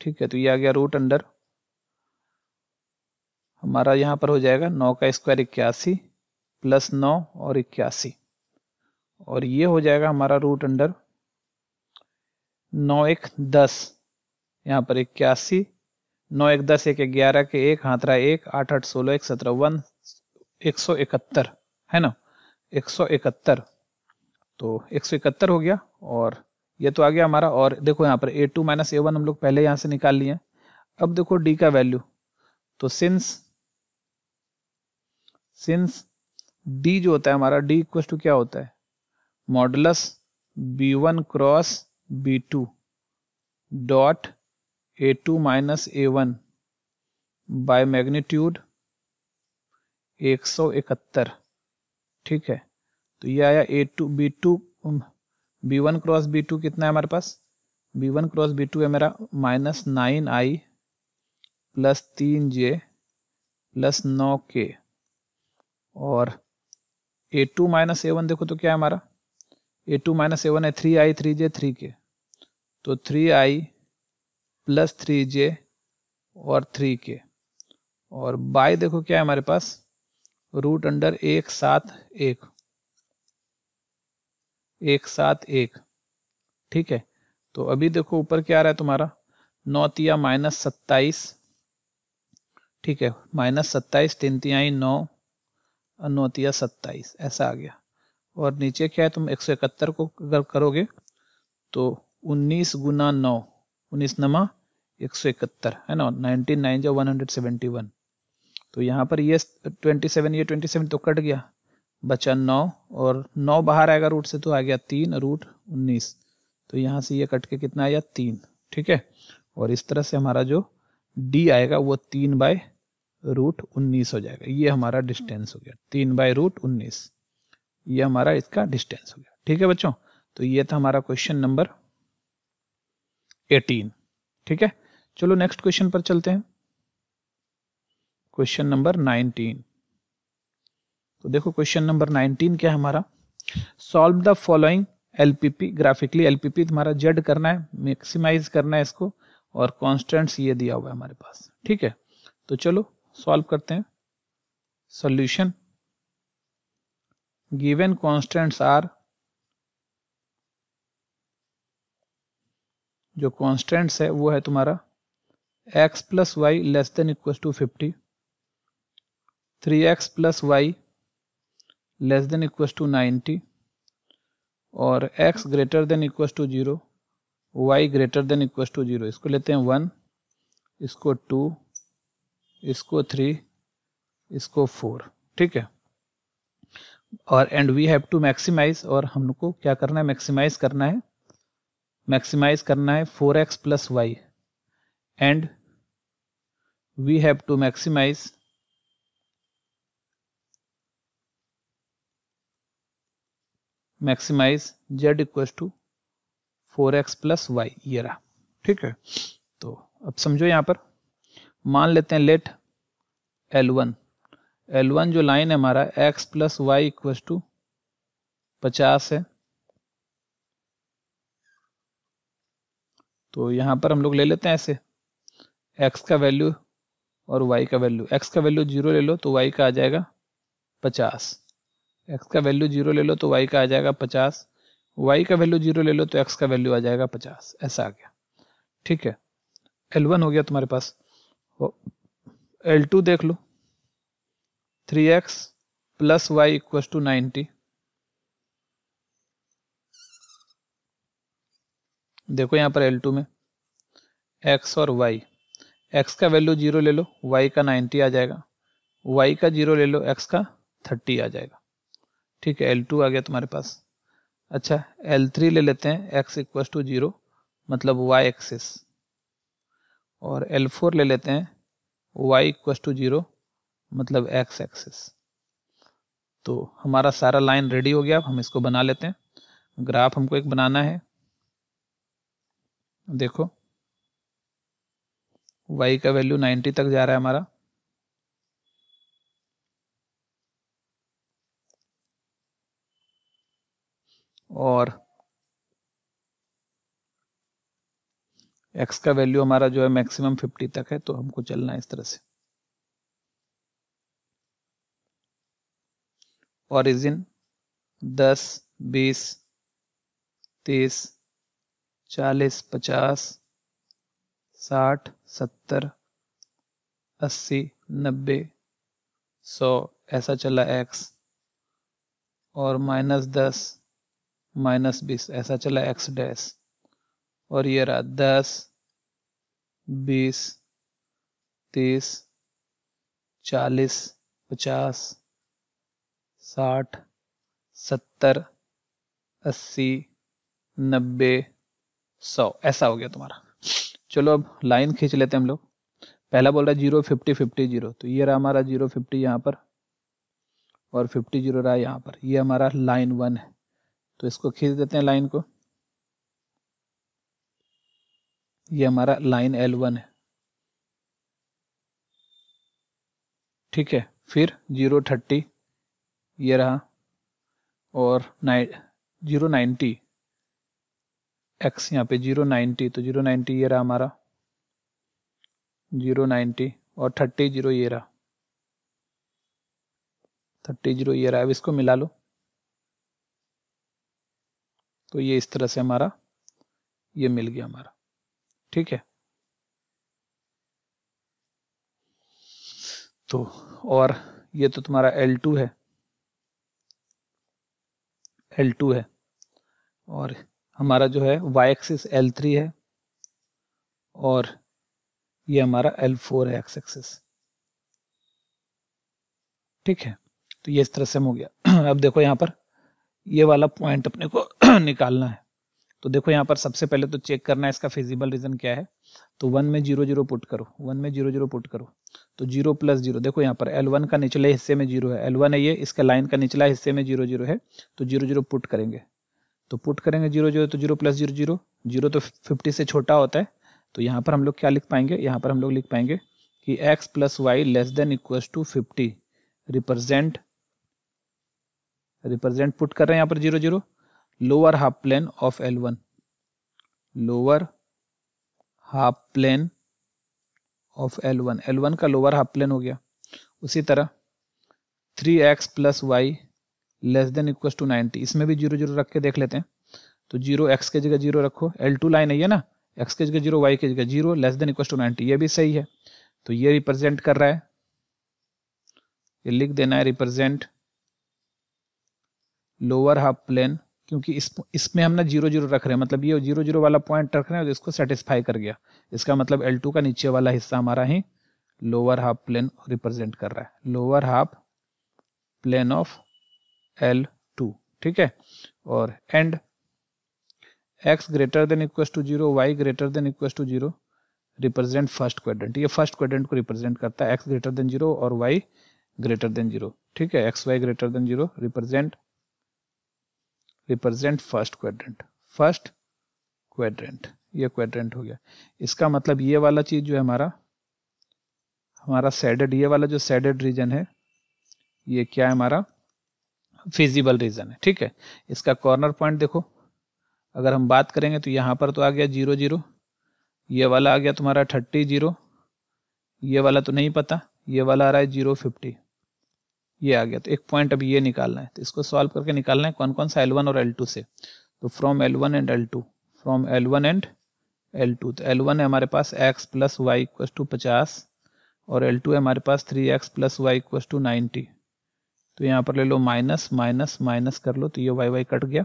ठीक है तो ये आ गया रूट अंडर हमारा यहाँ पर हो जाएगा नौ का स्क्वायर इक्यासी प्लस नौ और इक्यासी और ये हो जाएगा हमारा रूट अंडर नौ एक दस यहाँ पर इक्यासी नौ एक दस एक ग्यारह के एक हाथरा एक आठ आठ सोलह एक सत्रह वन एक सौ इकहत्तर है ना एक सौ इकहत्तर तो एक सौ इकहत्तर हो गया और ये तो आ गया हमारा और देखो यहाँ पर a two minus a one हम लोग पहले यहाँ से निकाल लिए अब देखो डी का वैल्यू तो सिंस सिंस डी जो होता है हमारा d इक्व टू क्या होता है modulus b one cross b two dot a two minus a one by magnitude एक सौ इकहत्तर ठीक है तो ये आया a two b two B one cross b two कितना है हमारे पास b one cross b two है मेरा माइनस नाइन आई प्लस तीन जे प्लस नौ के और a two minus a one देखो तो क्या है हमारा a two minus a one है three i three j three k तो थ्री आई प्लस थ्री जे और थ्री के और बाय देखो क्या है हमारे पास रूट अंडर एक सात एक एक सात एक ठीक है तो अभी देखो ऊपर क्या आ रहा है तुम्हारा नौतिया माइनस सत्ताईस ठीक है माइनस सत्ताईस तीन तिहाई नौ नौतिया सत्ताईस ऐसा आ गया और नीचे क्या है तुम एक सौ इकहत्तर को अगर करोगे तो उन्नीस गुना नौ उन्नीस नमा एक सौ इकहत्तर है ना नाइनटी नाइन जो वन हंड्रेड सेवेंटी वन तो यहाँ पर ये ट्वेंटी सेवन ये ट्वेंटी सेवन तो कट गया बचा नौ और नौ बाहर आएगा रूट से तो आ गया तीन रूट उन्नीस तो यहाँ से ये कट के कितना आया तीन ठीक है और इस तरह से हमारा जो डी आएगा वो तीन बाय रूट उन्नीस हो जाएगा ये हमारा डिस्टेंस हो गया तीन बाय रूट उन्नीस ये हमारा इसका डिस्टेंस हो गया ठीक है बच्चों तो ये था हमारा क्वेश्चन नंबर एटीन ठीक है चलो नेक्स्ट क्वेश्चन पर चलते हैं क्वेश्चन नंबर नाइनटीन तो देखो क्वेश्चन नंबर नाइनटीन क्या है हमारा solve the following LPP graphically LPP तुम्हारा जेड करना है मैक्सिमाइज करना है इसको और कॉन्स्टेंट्स ये दिया हुआ है हमारे पास ठीक है तो चलो सॉल्व करते हैं सोल्यूशन given constants are जो कॉन्स्टेंट्स है वो है तुम्हारा x plus y less than equal to fifty three x plus y less than equal to ninety और x greater than equal to zero y greater than equal to zero इसको लेते हैं वन इसको टू इसको थ्री इसको फोर ठीक है और and we have to maximise और हम को क्या करना है मैक्सिमाइज करना है मैक्सिमाइज करना है four x plus y and we have to maximise maximise z equal to four x plus y ये रहा ठीक है तो अब समझो यहां पर मान लेते हैं let l one L one जो लाइन है हमारा x plus y equal to पचास है तो यहां पर हम लोग ले लेते हैं ऐसे एक्स का वैल्यू और वाई का वैल्यू एक्स का वैल्यू जीरो ले लो तो वाई का आ जाएगा पचास एक्स का वैल्यू जीरो ले लो तो वाई का आ जाएगा पचास वाई का वैल्यू जीरो ले लो तो एक्स का वैल्यू आ जाएगा पचास ऐसा आ गया ठीक है एल वन हो गया तुम्हारे पास एल टू देख लो three x plus y equal to ninety देखो यहाँ पर एल टू में एक्स और वाई एक्स का वैल्यू जीरो ले लो वाई का नाइन्टी आ जाएगा वाई का जीरो ले लो एक्स का थर्टी आ जाएगा ठीक है एल टू आ गया तुम्हारे पास अच्छा एल थ्री ले लेते हैं एक्स इक्व टू जीरो मतलब वाई एक्सिस और एल फोर ले लेते हैं वाई इक्व टू जीरो मतलब एक्स एक्सिस तो हमारा सारा लाइन रेडी हो गया अब हम इसको बना लेते हैं ग्राफ हमको एक बनाना है देखो y का वैल्यू 90 तक जा रहा है हमारा और x का वैल्यू हमारा जो है मैक्सिमम 50 तक है तो हमको चलना है इस तरह से ऑरिजिन दस बीस तीस चालीस पचास साठ सत्तर अस्सी नब्बे सौ ऐसा चला एक्स और माइनस दस माइनस बीस ऐसा चला एक्स डैस और ये रहा दस बीस तीस चालीस पचास साठ सत्तर अस्सी नब्बे सौ ऐसा हो गया तुम्हारा चलो अब लाइन खींच लेते हैं हम लोग पहला बोल रहा है जीरो फिफ्टी फिफ्टी जीरो तो ये रहा हमारा जीरो फिफ्टी यहाँ पर और फिफ्टी जीरो रहा यहाँ पर ये हमारा लाइन वन है तो इसको खींच देते हैं लाइन को ये हमारा लाइन एल वन है ठीक है फिर जीरो थर्टी ये रहा और नाइन जीरो नाइन्टी एक्स यहाँ पे जीरो नाइन्टी तो जीरो नाइन्टी ये रहा हमारा जीरो नाइन्टी और थर्टी जीरो ये रहा थर्टी जीरो ये रहा अब इसको मिला लो तो ये इस तरह से हमारा ये मिल गया हमारा ठीक है तो और ये तो तुम्हारा L2 है एल टू है और हमारा जो है वाई एक्सिस एल थ्री है और ये हमारा एल फोर है एक्स एक्सिस ठीक है तो ये इस तरह से हो गया [clears throat] अब देखो यहाँ पर ये वाला पॉइंट अपने को [clears throat] निकालना है तो देखो यहाँ पर सबसे पहले तो चेक करना है इसका फिजिबल रीजन क्या है तो वन में जीरो जीरो पुट करो वन में जीरो जीरो पुट करो तो जीरो प्लस जीरो देखो यहाँ पर एल वन का निचले हिस्से में जीरो है एल वन है ये इसका लाइन का निचला हिस्से में जीरो जीरो है तो जीरो जीरो पुट करेंगे तो पुट करेंगे जीरो जीरो तो zero plus zero zero zero तो फिफ्टी से छोटा होता है तो यहाँ पर हम लोग क्या लिख पाएंगे यहाँ पर हम लोग लिख पाएंगे कि x plus y less than equals to fifty represent represent put कर रहे हैं यहाँ पर zero zero lower half plane of L one lower half plane of L one L one का लोअर हाफ प्लेन हो गया उसी तरह three x plus y less than equal to ninety इसमें भी जीरो जीरो रख के देख लेते हैं तो जीरो एक्स के जगह जीरो रखो एल टू लाइन है ना एक्स के जगह जीरो वाई के जगह zero less than equal to ninety ये भी सही है तो ये रिप्रेजेंट कर रहा है ये लिख देना है रिप्रेजेंट लोअर हाफ प्लेन क्योंकि इस इसमें हम ना जीरो जीरो रख रहे हैं मतलब ये जीरो जीरो वाला पॉइंट रख रहे हैं और इसको सेटिस्फाई कर गया इसका मतलब एल का नीचे वाला हिस्सा हमारा ही लोअर हाफ प्लेन रिप्रेजेंट कर रहा है lower half plane of L ठीक है और and x greater than equal to zero y greater than equal to zero represent first quadrant ये फर्स्ट क्वेडेंट को रिप्रेजेंट करता है एक्स ग्रेटर देन जीरो और वाई ग्रेटर देन जीरो ठीक है x y greater than zero represent represent first quadrant first quadrant ये क्वाड्रेंट हो गया इसका मतलब ये वाला चीज जो है हमारा हमारा सेडेड ये वाला जो सेडेड रीजन है ये क्या है हमारा फिजिबल रीजन है ठीक है इसका कॉर्नर पॉइंट देखो अगर हम बात करेंगे तो यहाँ पर तो आ गया जीरो जीरो ये वाला आ गया तुम्हारा थर्टी जीरो ये वाला तो नहीं पता ये वाला आ रहा है जीरो फिफ्टी ये आ गया तो एक पॉइंट अभी ये निकालना है तो इसको सॉल्व करके निकालना है कौन कौन सा एल वन और एल टू से तो from L one and L two from L one and L two तो एल वन है हमारे पास x plus y equal to पचास और टू है हमारे पास three x plus y equal to ninety तो यहाँ पर ले लो माइनस माइनस माइनस कर लो तो ये वाई वाई कट गया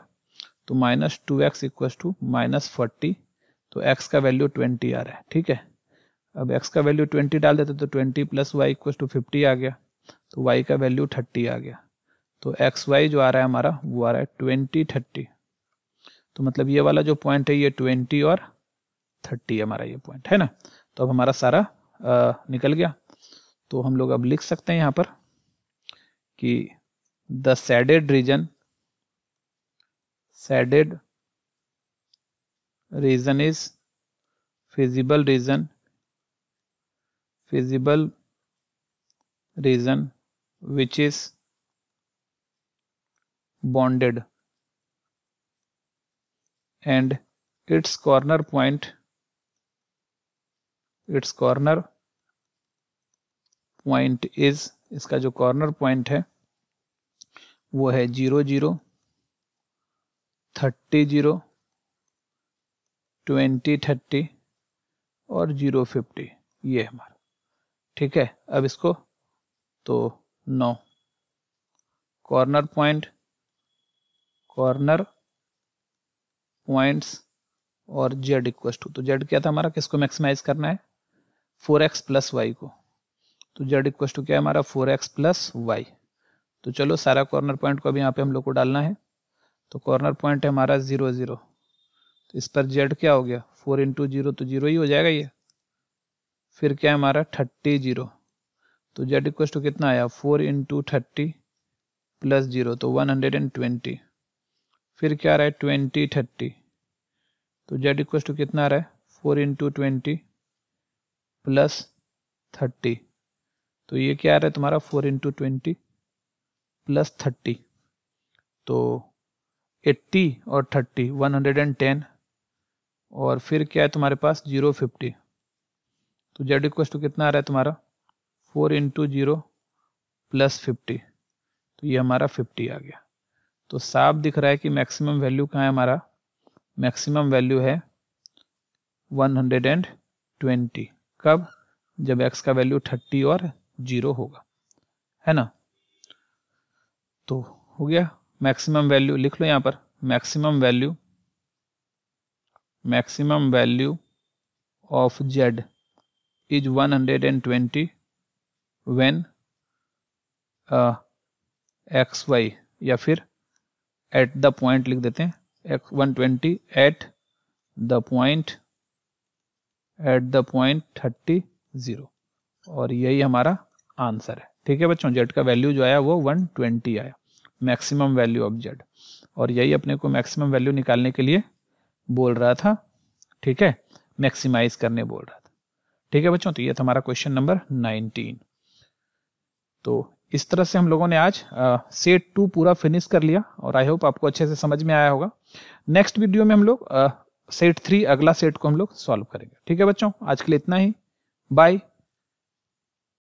तो minus two x equal to minus forty तो एक्स का वैल्यू ट्वेंटी आ रहा है ठीक है अब एक्स का वैल्यू ट्वेंटी डाल देते तो twenty plus y equal to fifty आ गया तो वाई का वैल्यू थर्टी आ गया तो एक्स वाई जो आ रहा है हमारा वो आ रहा है ट्वेंटी थर्टी तो मतलब ये वाला जो पॉइंट है ये 20 और थर्टी हमारा ये पॉइंट है ना तो अब हमारा सारा आ, निकल गया तो हम लोग अब लिख सकते हैं यहाँ पर कि the shaded region shaded region is feasible region feasible region which is bonded and its corner point its corner point is इसका जो corner point है वो है zero zero thirty zero twenty thirty और जीरो फिफ्टी ये हमारा ठीक है अब इसको तो now corner point corner points और जेड इक्व टू तो जेड क्या था हमारा किसको मैक्सिमाइज करना है फोर एक्स प्लस वाई को तो जेड इक्व टू क्या है हमारा फोर एक्स प्लस वाई तो चलो सारा कॉर्नर पॉइंट को अभी यहाँ पे हम लोग को डालना है तो कॉर्नर पॉइंट है हमारा ज़ीरो ज़ीरो तो इस पर जेड क्या हो गया फोर इंटू जीरो तो जीरो ही हो जाएगा ये फिर क्या है हमारा थर्टी जीरो तो जेड इक्व टू कितना आया four into thirty plus zero तो वन हंड्रेड एंड ट्वेंटी फिर क्या आ रहा है ट्वेंटी थर्टी तो जेड इक्व टू कितना आ रहा है four into twenty plus thirty तो ये क्या आ रहा है तुम्हारा four into twenty plus thirty तो एट्टी और thirty one hundred and ten और फिर क्या है तुम्हारे पास जीरो फिफ्टी तो जेड इक्व टू कितना आ रहा है तुम्हारा four into zero plus fifty तो ये हमारा फिफ्टी आ गया तो साफ दिख रहा है कि मैक्सिमम वैल्यू कहाँ है हमारा मैक्सिमम वैल्यू है वन हंड्रेड एंड ट्वेंटी कब जब एक्स का वैल्यू थर्टी और जीरो होगा है ना तो हो गया मैक्सिमम वैल्यू लिख लो यहाँ पर maximum value maximum value of z is one hundred and twenty when x uh, y या फिर एट द पॉइंट लिख देते हैं x one twenty at the point at the point thirty zero और यही हमारा आंसर है ठीक है बच्चों जेड का वैल्यू जो आया वो वन ट्वेंटी आया मैक्सिमम वैल्यू ऑफ जेड और यही अपने को मैक्सिमम वैल्यू निकालने के लिए बोल रहा था ठीक है मैक्सिमाइज करने बोल रहा था ठीक है बच्चों तो ये था हमारा क्वेश्चन नंबर नाइनटीन तो इस तरह से हम लोगों ने आज सेट टू पूरा फिनिश कर लिया और आई होप आपको अच्छे से समझ में आया होगा नेक्स्ट वीडियो में हम लोग सेट थ्री अगला सेट को हम लोग सॉल्व करेंगे ठीक है बच्चों आज के लिए इतना ही बाय